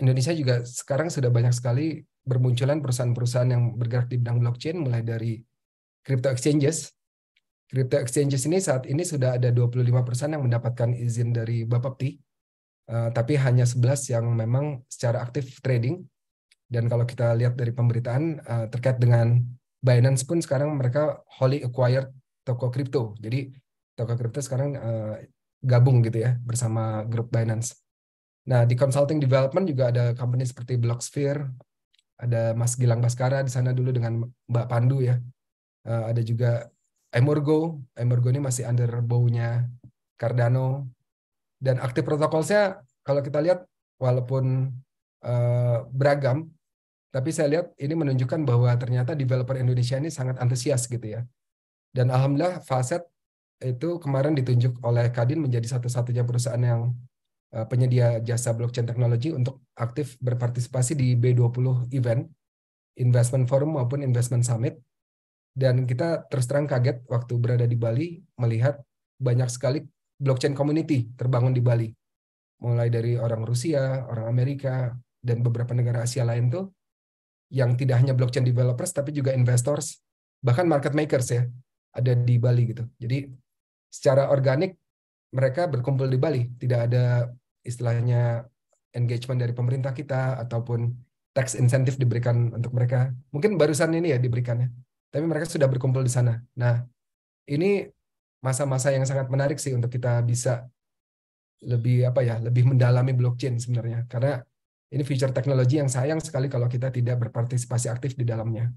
Indonesia juga sekarang sudah banyak sekali bermunculan perusahaan-perusahaan yang bergerak di bidang blockchain mulai dari crypto exchanges crypto exchanges ini saat ini sudah ada 25% yang mendapatkan izin dari Bapepti Eh, tapi hanya 11 yang memang secara aktif trading. Dan kalau kita lihat dari pemberitaan uh, terkait dengan Binance pun sekarang mereka wholly acquired toko kripto. Jadi toko kripto sekarang uh, gabung gitu ya bersama grup Binance. Nah, di consulting development juga ada company seperti Blocksphere, ada Mas Gilang Baskara di sana dulu dengan Mbak Pandu ya. Uh, ada juga Emurgo, Emurgo ini masih under bow Cardano, dan aktif protokolnya kalau kita lihat walaupun uh, beragam, tapi saya lihat ini menunjukkan bahwa ternyata developer Indonesia ini sangat antusias gitu ya. Dan alhamdulillah Facet itu kemarin ditunjuk oleh Kadin menjadi satu-satunya perusahaan yang uh, penyedia jasa blockchain technology untuk aktif berpartisipasi di B20 event, investment forum maupun investment summit. Dan kita terus terang kaget waktu berada di Bali melihat banyak sekali blockchain community terbangun di Bali. Mulai dari orang Rusia, orang Amerika, dan beberapa negara Asia lain tuh yang tidak hanya blockchain developers tapi juga investors, bahkan market makers ya, ada di Bali gitu. Jadi secara organik mereka berkumpul di Bali, tidak ada istilahnya engagement dari pemerintah kita ataupun tax insentif diberikan untuk mereka. Mungkin barusan ini ya diberikannya. Tapi mereka sudah berkumpul di sana. Nah, ini masa-masa yang sangat menarik sih untuk kita bisa lebih apa ya lebih mendalami blockchain sebenarnya karena ini feature teknologi yang sayang sekali kalau kita tidak berpartisipasi aktif di dalamnya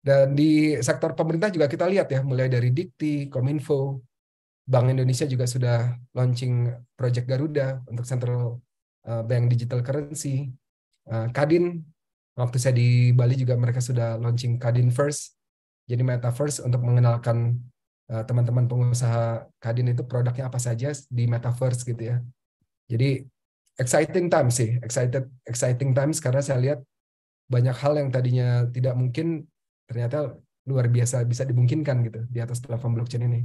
dan di sektor pemerintah juga kita lihat ya mulai dari Dikti, Kominfo, Bank Indonesia juga sudah launching Project Garuda untuk Central eh, Bank Digital Currency, eh, Kadin waktu saya di Bali juga mereka sudah launching Kadin First jadi Metaverse untuk mengenalkan Eh, teman-teman pengusaha Kadin itu produknya apa saja di metaverse gitu ya. Jadi exciting times sih, excited exciting times karena saya lihat banyak hal yang tadinya tidak mungkin ternyata luar biasa bisa dimungkinkan gitu di atas platform blockchain ini.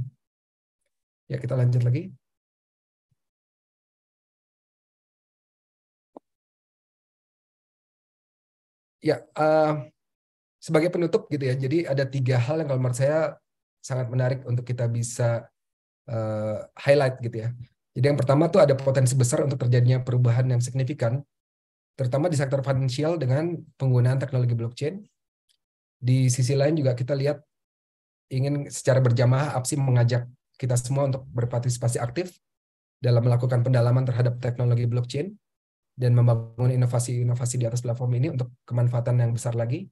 Ya, kita lanjut lagi. Ya, uh, sebagai penutup gitu ya. Jadi ada tiga hal yang kalau menurut saya sangat menarik untuk kita bisa uh, highlight gitu ya. Jadi yang pertama tuh ada potensi besar untuk terjadinya perubahan yang signifikan, terutama di sektor finansial dengan penggunaan teknologi blockchain. Di sisi lain juga kita lihat ingin secara berjamaah APSI mengajak kita semua untuk berpartisipasi aktif dalam melakukan pendalaman terhadap teknologi blockchain dan membangun inovasi-inovasi di atas platform ini untuk kemanfaatan yang besar lagi.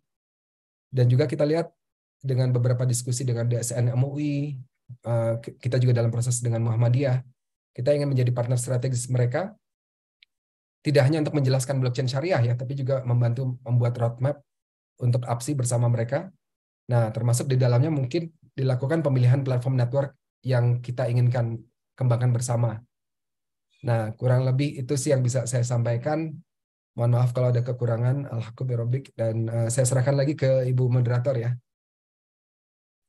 Dan juga kita lihat dengan beberapa diskusi dengan DSN MUI, eh, kita juga dalam proses dengan Muhammadiyah. Kita ingin menjadi partner strategis mereka, tidak hanya untuk menjelaskan blockchain syariah ya, tapi juga membantu membuat roadmap untuk APSI bersama mereka. Nah, termasuk di dalamnya mungkin dilakukan pemilihan platform network yang kita inginkan kembangkan bersama. Nah, kurang lebih itu sih yang bisa saya sampaikan. Mohon maaf kalau ada kekurangan. Alhamdulillah dan eh, saya serahkan lagi ke Ibu moderator ya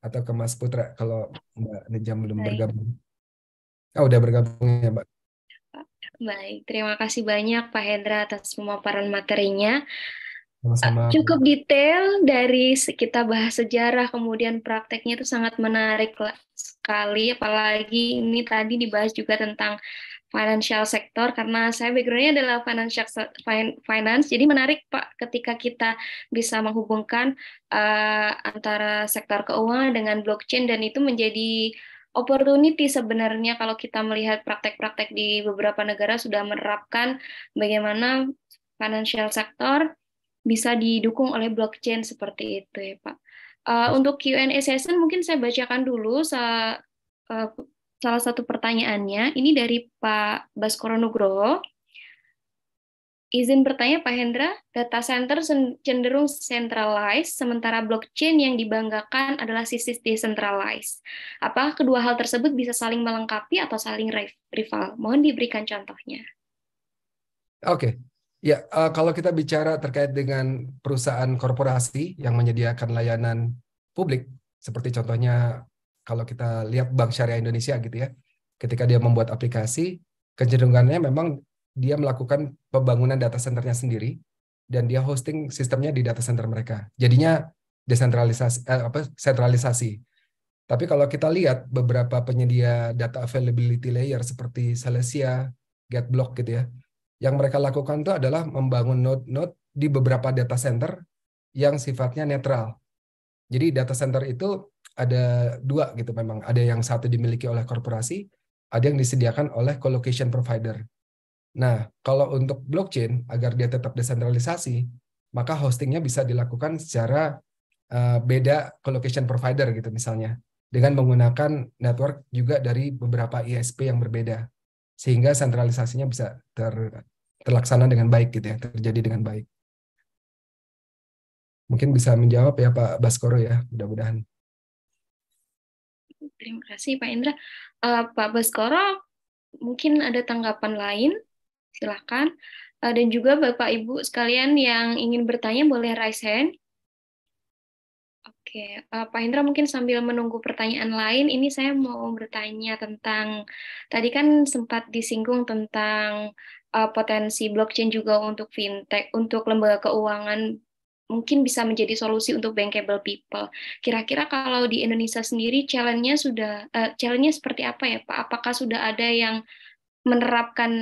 atau ke Mas Putra kalau Mbak Nejam belum Baik. bergabung. Oh, udah bergabung ya, Mbak. Baik, terima kasih banyak Pak Hendra atas pemaparan materinya. Sama-sama. Cukup detail dari kita bahas sejarah, kemudian prakteknya itu sangat menarik sekali, apalagi ini tadi dibahas juga tentang financial sector karena saya backgroundnya adalah financial finance jadi menarik pak ketika kita bisa menghubungkan uh, antara sektor keuangan dengan blockchain dan itu menjadi opportunity sebenarnya kalau kita melihat praktek-praktek di beberapa negara sudah menerapkan bagaimana financial sector bisa didukung oleh blockchain seperti itu ya pak uh, untuk Q&A session mungkin saya bacakan dulu se eh, salah satu pertanyaannya, ini dari Pak Baskoro Nugroho. Izin bertanya Pak Hendra, data center cenderung centralized, sementara blockchain yang dibanggakan adalah sisi decentralized. Apa kedua hal tersebut bisa saling melengkapi atau saling rival? Mohon diberikan contohnya. Oke, okay. ya eh, kalau kita bicara terkait dengan perusahaan korporasi yang menyediakan layanan publik, seperti contohnya kalau kita lihat Bank Syariah Indonesia gitu ya, ketika dia membuat aplikasi, kecenderungannya memang dia melakukan pembangunan data centernya sendiri dan dia hosting sistemnya di data center mereka. Jadinya desentralisasi eh, apa sentralisasi. Tapi kalau kita lihat beberapa penyedia data availability layer seperti Celestia, Getblock gitu ya, yang mereka lakukan itu adalah membangun node-node di beberapa data center yang sifatnya netral. Jadi data center itu ada dua gitu memang. Ada yang satu dimiliki oleh korporasi, ada yang disediakan oleh colocation provider. Nah, kalau untuk blockchain agar dia tetap desentralisasi, maka hostingnya bisa dilakukan secara uh, beda colocation provider gitu misalnya dengan menggunakan network juga dari beberapa ISP yang berbeda sehingga sentralisasinya bisa ter, terlaksana dengan baik gitu ya terjadi dengan baik mungkin bisa menjawab ya Pak Baskoro ya mudah-mudahan terima kasih Pak Indra. Uh, Pak Baskoro, mungkin ada tanggapan lain? Silahkan. Uh, eh, dan juga Bapak Ibu sekalian yang ingin bertanya boleh raise hand. Oke, uh, Pak Indra mungkin sambil menunggu pertanyaan lain, ini saya mau bertanya tentang tadi kan sempat disinggung tentang potensi blockchain juga untuk fintech, untuk lembaga keuangan mungkin bisa menjadi solusi untuk bankable people. Kira-kira kalau di Indonesia sendiri challenge-nya sudah uh, challenge-nya seperti apa ya Pak? Apakah sudah ada yang menerapkan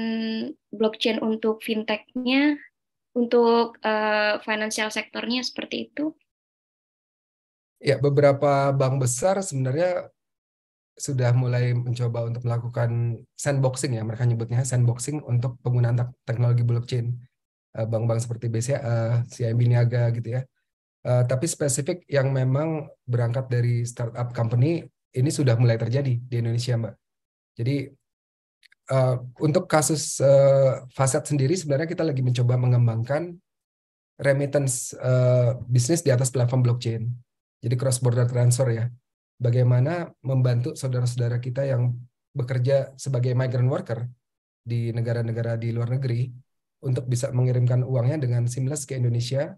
blockchain untuk fintech-nya, untuk uh, financial sektornya seperti itu? Ya, beberapa bank besar sebenarnya sudah mulai mencoba untuk melakukan sandboxing ya, mereka nyebutnya sandboxing untuk penggunaan teknologi blockchain. Eh, bank-bank seperti BCA, CIMB Niaga gitu ya. Eh, tapi spesifik yang memang berangkat dari startup company ini sudah mulai terjadi di Indonesia, Mbak. Jadi eh, untuk kasus faset sendiri sebenarnya kita lagi mencoba mengembangkan remittance uh, bisnis di atas platform blockchain. Jadi cross border transfer ya. Bagaimana membantu saudara-saudara kita yang bekerja sebagai migrant worker di negara-negara di luar negeri untuk bisa mengirimkan uangnya dengan seamless ke Indonesia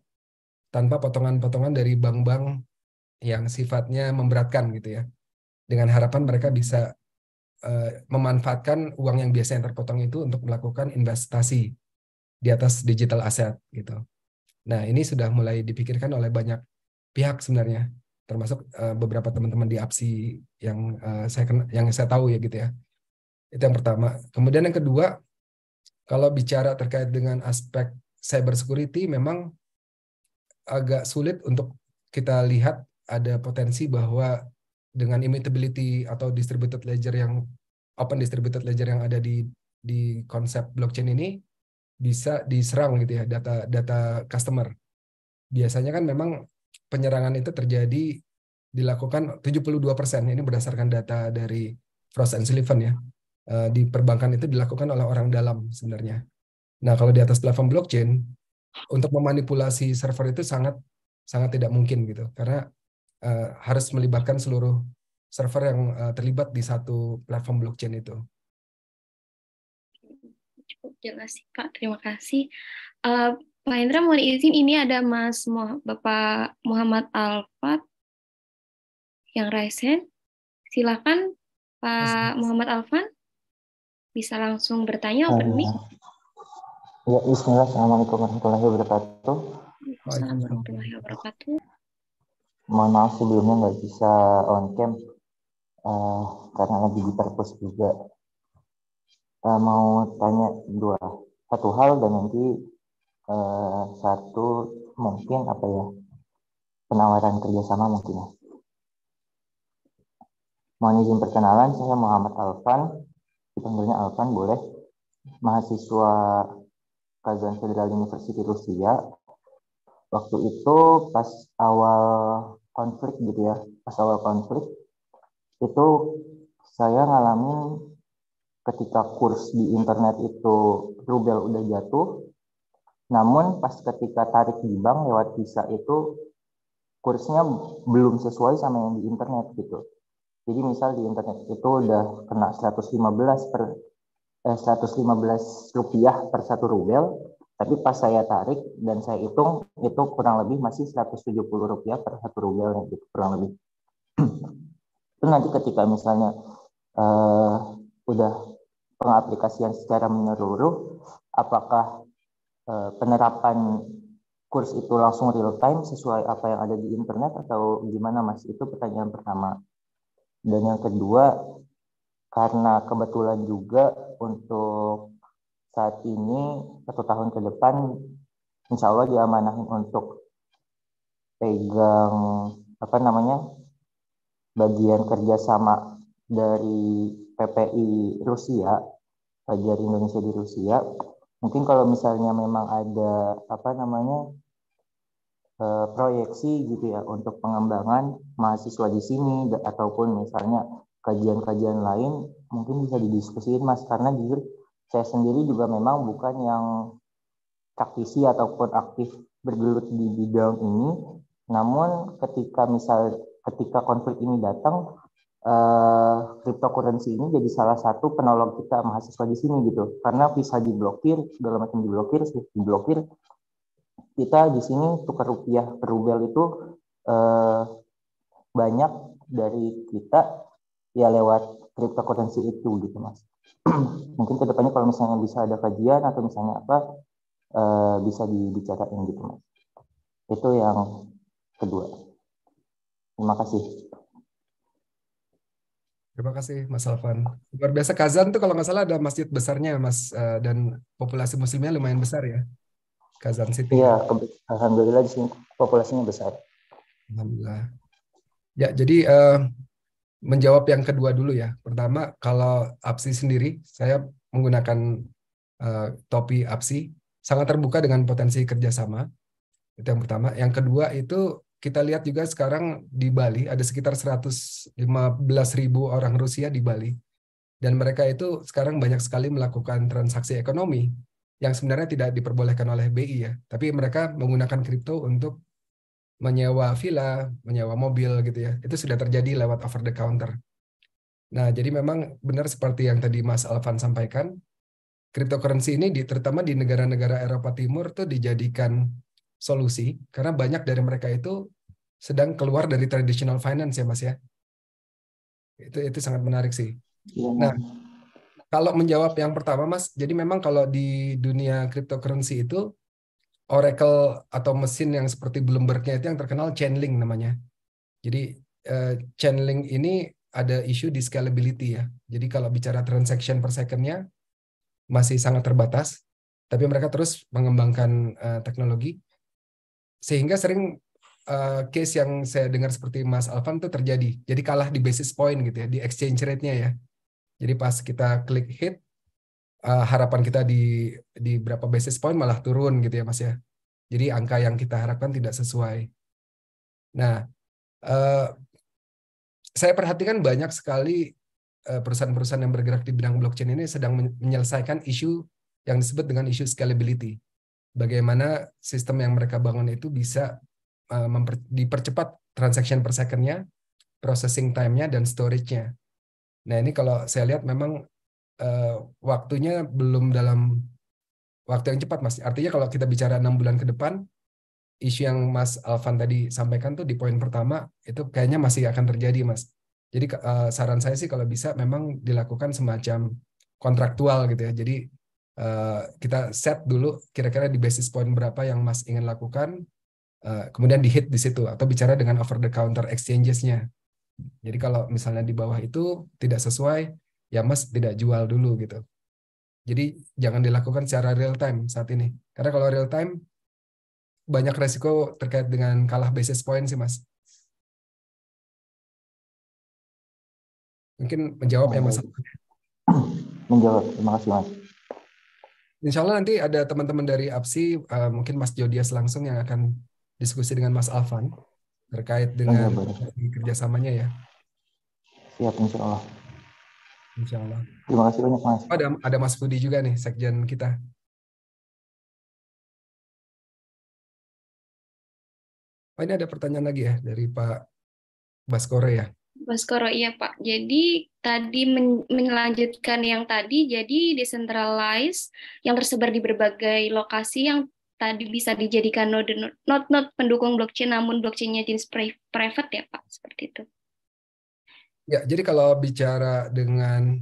tanpa potongan-potongan dari bank-bank yang sifatnya memberatkan gitu ya. Dengan harapan mereka bisa uh, memanfaatkan uang yang biasanya terpotong itu untuk melakukan investasi di atas digital asset gitu. Nah, ini sudah mulai dipikirkan oleh banyak pihak sebenarnya, termasuk uh, beberapa teman-teman di APSI yang uh, saya yang saya tahu ya gitu ya. Itu yang pertama. Kemudian yang kedua, kalau bicara terkait dengan aspek cyber security, memang agak sulit untuk kita lihat ada potensi bahwa dengan immutability atau distributed ledger yang open distributed ledger yang ada di di konsep blockchain ini bisa diserang gitu ya data data customer. Biasanya kan memang penyerangan itu terjadi dilakukan 72% ini berdasarkan data dari Frost and Sullivan ya. Eh, di perbankan itu dilakukan oleh orang dalam sebenarnya. Nah, kalau di atas platform blockchain untuk memanipulasi server itu sangat sangat tidak mungkin gitu karena uh, harus melibatkan seluruh server yang uh, terlibat di satu platform blockchain itu. Cukup jelas sih Pak. terima kasih. Uh, Pak Indra mohon izin ini ada Mas Moh, Bapak Muhammad Alfat yang raise hand. Silakan Pak Mas, Muhammad Alfan. Bisa langsung bertanya, Open Ya, bismillah. Assalamualaikum warahmatullahi wabarakatuh. Assalamualaikum warahmatullahi wabarakatuh. Mohon maaf sebelumnya nggak bisa on cam uh, karena lagi di perpus juga. Uh, mau tanya dua, satu hal dan nanti uh, satu mungkin apa ya penawaran kerjasama mungkin ya. Mohon izin perkenalan, saya Muhammad Alfan, dipanggilnya Alkan boleh mahasiswa Kazan Federal University Rusia waktu itu pas awal konflik gitu ya pas awal konflik itu saya ngalamin ketika kurs di internet itu rubel udah jatuh namun pas ketika tarik di bank lewat visa itu kursnya belum sesuai sama yang di internet gitu jadi misal di internet itu udah kena 115 per eh, 115 rupiah per satu rubel, tapi pas saya tarik dan saya hitung itu kurang lebih masih 170 rupiah per satu rubel gitu kurang lebih. [CLEARS THROAT] itu nanti ketika misalnya eh, udah pengaplikasian secara menyeluruh, apakah eh, penerapan kurs itu langsung real time sesuai apa yang ada di internet atau gimana mas? Itu pertanyaan pertama dan yang kedua karena kebetulan juga untuk saat ini satu tahun ke depan insya Allah diamanahin untuk pegang apa namanya bagian kerjasama dari PPI Rusia pelajar Indonesia di Rusia mungkin kalau misalnya memang ada apa namanya Eh, proyeksi gitu ya untuk pengembangan mahasiswa di sini ataupun misalnya kajian-kajian lain mungkin bisa didiskusikan mas karena jujur saya sendiri juga memang bukan yang praktisi ataupun aktif bergelut di bidang ini namun ketika misal ketika konflik ini datang eh, cryptocurrency ini jadi salah satu penolong kita mahasiswa di sini gitu karena bisa diblokir segala macam diblokir diblokir kita di sini tukar rupiah per rubel itu eh, banyak dari kita ya lewat cryptocurrency itu gitu mas [CLEARS THROAT] mungkin kedepannya kalau misalnya bisa ada kajian atau misalnya apa eh, bisa dibicarain gitu mas itu yang kedua terima kasih Terima kasih Mas Alvan. Luar biasa Kazan tuh kalau nggak salah ada masjid besarnya Mas eh, dan populasi muslimnya lumayan besar ya. Kazan City. Iya, alhamdulillah di sini populasinya besar. Alhamdulillah. Ya, jadi uh, menjawab yang kedua dulu ya. Pertama, kalau APSI sendiri, saya menggunakan uh, topi APSI, sangat terbuka dengan potensi kerjasama. Itu yang pertama. Yang kedua itu kita lihat juga sekarang di Bali ada sekitar 115 ribu orang Rusia di Bali. Dan mereka itu sekarang banyak sekali melakukan transaksi ekonomi yang sebenarnya tidak diperbolehkan oleh BI ya. Tapi mereka menggunakan kripto untuk menyewa villa, menyewa mobil gitu ya. Itu sudah terjadi lewat over the counter. Nah, jadi memang benar seperti yang tadi Mas Alvan sampaikan, cryptocurrency ini di, terutama di negara-negara Eropa Timur itu dijadikan solusi karena banyak dari mereka itu sedang keluar dari traditional finance ya Mas ya. Itu itu sangat menarik sih. Iya, nah, kalau menjawab yang pertama, Mas, jadi memang kalau di dunia cryptocurrency itu Oracle atau mesin yang seperti Bloomberg-nya itu yang terkenal Chainlink namanya. Jadi uh, Chainlink ini ada isu di scalability ya. Jadi kalau bicara transaction per secondnya masih sangat terbatas, tapi mereka terus mengembangkan uh, teknologi sehingga sering uh, case yang saya dengar seperti Mas Alvan itu terjadi. Jadi kalah di basis point gitu ya, di exchange rate-nya ya jadi pas kita klik hit, uh, harapan kita di di berapa basis point malah turun gitu ya Mas ya. Jadi angka yang kita harapkan tidak sesuai. Nah, uh, saya perhatikan banyak sekali eh, perusahaan-perusahaan yang bergerak di bidang blockchain ini sedang menyelesaikan isu yang disebut dengan isu scalability. Bagaimana sistem yang mereka bangun itu bisa dipercepat transaction per secondnya, processing time-nya, dan storage-nya. Nah ini kalau saya lihat memang uh, waktunya belum dalam waktu yang cepat mas. Artinya kalau kita bicara enam bulan ke depan, isu yang Mas Alvan tadi sampaikan tuh di poin pertama itu kayaknya masih akan terjadi mas. Jadi uh, saran saya sih kalau bisa memang dilakukan semacam kontraktual gitu ya. Jadi uh, kita set dulu kira-kira di basis poin berapa yang Mas ingin lakukan, uh, kemudian di hit di situ atau bicara dengan over the counter exchangesnya jadi kalau misalnya di bawah itu tidak sesuai, ya Mas tidak jual dulu gitu. Jadi jangan dilakukan secara real time saat ini. Karena kalau real time banyak resiko terkait dengan kalah basis point sih Mas. Mungkin menjawab ya Mas. [CLEARS THROAT] Menjawab, terima kasih Mas. Insya Allah nanti ada teman-teman dari APSI, eh, mungkin Mas Jodias langsung yang akan diskusi dengan Mas Alvan terkait iya, dengan ya, kerjasamanya ya. Siap, insya Allah. Insya Allah. Terima kasih banyak Mas. ada, ada Mas Budi juga nih, sekjen kita. Oh, ini ada pertanyaan lagi ya dari Pak Baskoro ya. Baskoro iya Pak. Jadi tadi melanjutkan yang tadi, jadi decentralized yang tersebar di berbagai lokasi yang tadi bisa dijadikan node not not pendukung blockchain namun blockchainnya jenis private ya Pak seperti itu. Ya jadi kalau bicara dengan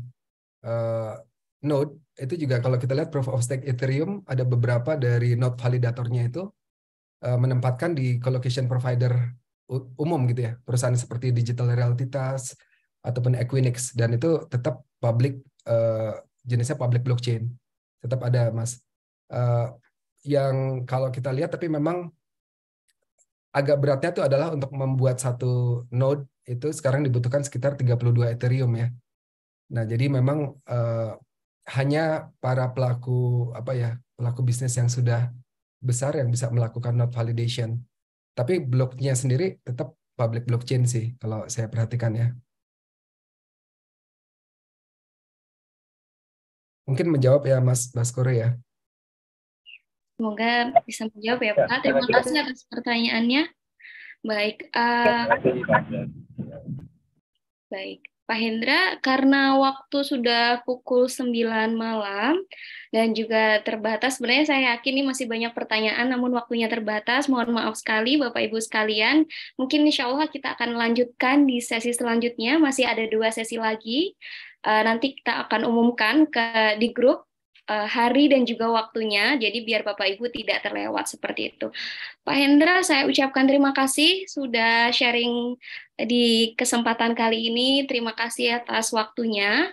uh, node itu juga kalau kita lihat proof of stake Ethereum ada beberapa dari node validatornya itu uh, menempatkan di colocation provider umum gitu ya perusahaan seperti Digital Realitas ataupun Equinix dan itu tetap public uh, jenisnya public blockchain tetap ada mas. Uh, yang kalau kita lihat tapi memang agak beratnya itu adalah untuk membuat satu node itu sekarang dibutuhkan sekitar 32 Ethereum ya. Nah, jadi memang eh, hanya para pelaku apa ya, pelaku bisnis yang sudah besar yang bisa melakukan node validation. Tapi bloknya sendiri tetap public blockchain sih kalau saya perhatikan ya. Mungkin menjawab ya Mas Baskoro ya. Semoga bisa menjawab ya, ya Pak. Terima kasih atas pertanyaannya. Baik. Uh, baik. Pak Hendra, karena waktu sudah pukul 9 malam dan juga terbatas, sebenarnya saya yakin ini masih banyak pertanyaan namun waktunya terbatas. Mohon maaf sekali Bapak Ibu sekalian. Mungkin insya Allah kita akan lanjutkan di sesi selanjutnya. Masih ada dua sesi lagi. Uh, nanti kita akan umumkan ke di grup Eh, hari dan juga waktunya. Jadi biar Bapak Ibu tidak terlewat seperti itu. Pak Hendra, saya ucapkan terima kasih sudah sharing di kesempatan kali ini. Terima kasih atas waktunya.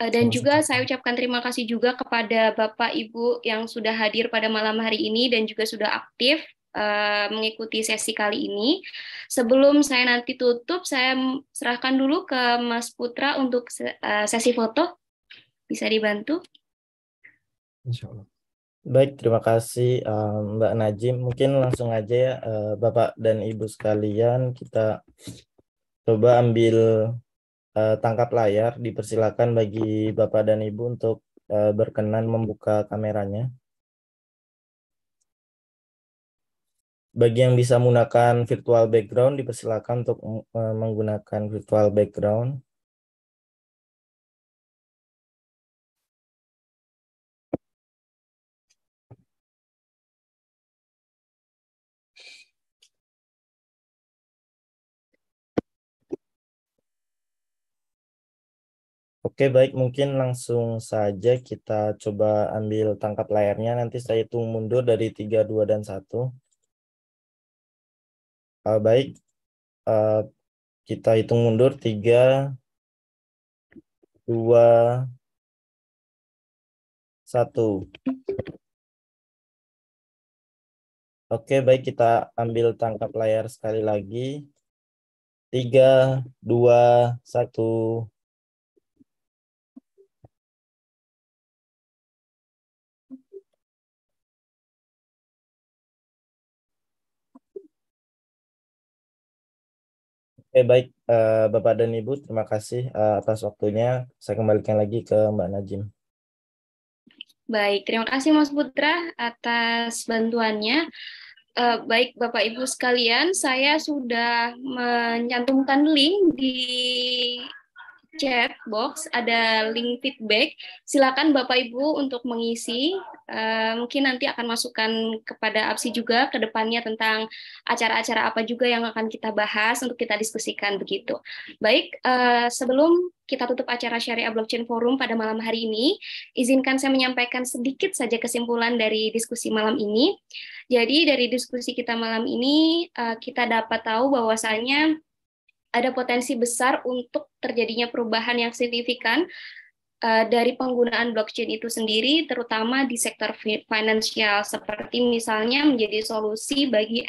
Eh, dan juga saya ucapkan terima kasih juga kepada Bapak Ibu yang sudah hadir pada malam hari ini dan juga sudah aktif eh, mengikuti sesi kali ini. Sebelum saya nanti tutup, saya serahkan dulu ke Mas Putra untuk sesi foto. Bisa dibantu? Insya Allah. Baik, terima kasih um, Mbak Najim. Mungkin langsung aja ya uh, Bapak dan Ibu sekalian kita coba ambil uh, tangkap layar. Dipersilakan bagi Bapak dan Ibu untuk uh, berkenan membuka kameranya. Bagi yang bisa menggunakan virtual background, dipersilakan untuk uh, menggunakan virtual background. Oke, baik. Mungkin langsung saja kita coba ambil tangkap layarnya. Nanti saya hitung mundur dari tiga dua dan satu. Uh, baik, uh, kita hitung mundur. tiga dua satu. Oke, baik. Kita ambil tangkap layar sekali lagi. tiga dua satu. Oke, baik uh, Bapak dan Ibu, terima kasih uh, atas waktunya. Saya kembalikan lagi ke Mbak Najim. Baik, terima kasih Mas Putra atas bantuannya. Uh, baik Bapak Ibu sekalian, saya sudah mencantumkan link di chat box ada link feedback. Silakan Bapak Ibu untuk mengisi. Uh, mungkin nanti akan masukkan kepada APSI juga ke depannya tentang acara-acara apa juga yang akan kita bahas untuk kita diskusikan begitu. Baik, uh, sebelum kita tutup acara Syariah Blockchain Forum pada malam hari ini. Izinkan saya menyampaikan sedikit saja kesimpulan dari diskusi malam ini. Jadi dari diskusi kita malam ini, eh, kita dapat tahu bahwasanya ada potensi besar untuk terjadinya perubahan yang signifikan eh, dari penggunaan blockchain itu sendiri, terutama di sektor finansial seperti misalnya menjadi solusi bagi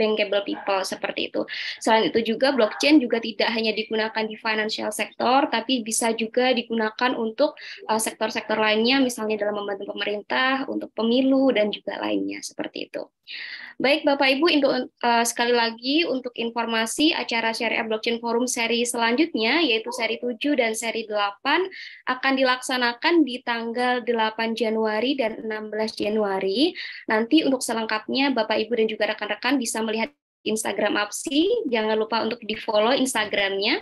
bankable people seperti itu. Selain itu juga blockchain juga tidak hanya digunakan di financial sektor, tapi bisa juga digunakan untuk eh, sektor-sektor sektor -sektor lainnya, misalnya dalam membantu pemerintah, untuk pemilu dan juga lainnya seperti itu. Baik Bapak Ibu, untuk eh, sekali lagi untuk informasi acara Syariah Blockchain Forum seri selanjutnya yaitu seri 7 dan seri 8 akan dilaksanakan di tanggal 8 Januari dan 16 Januari. Nanti untuk selengkapnya Bapak Ibu dan juga rekan-rekan bisa melihat Instagram APSI. Jangan lupa untuk di-follow Instagramnya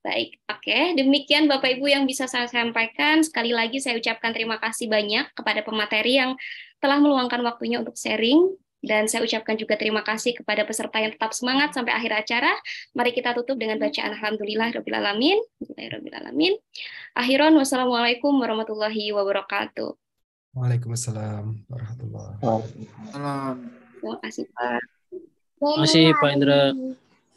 Baik, oke. Okay. Demikian Bapak Ibu yang bisa saya sampaikan. Sekali lagi saya ucapkan terima kasih banyak kepada pemateri yang telah meluangkan waktunya untuk sharing. Dan saya ucapkan juga terima kasih kepada peserta yang tetap semangat sampai akhir acara. Mari kita tutup dengan bacaan Alhamdulillah Rabbil Alamin. wassalamualaikum warahmatullahi wabarakatuh. Waalaikumsalam warahmatullahi wabarakatuh. Terima kasih Pak. Terima kasih Pak Indra.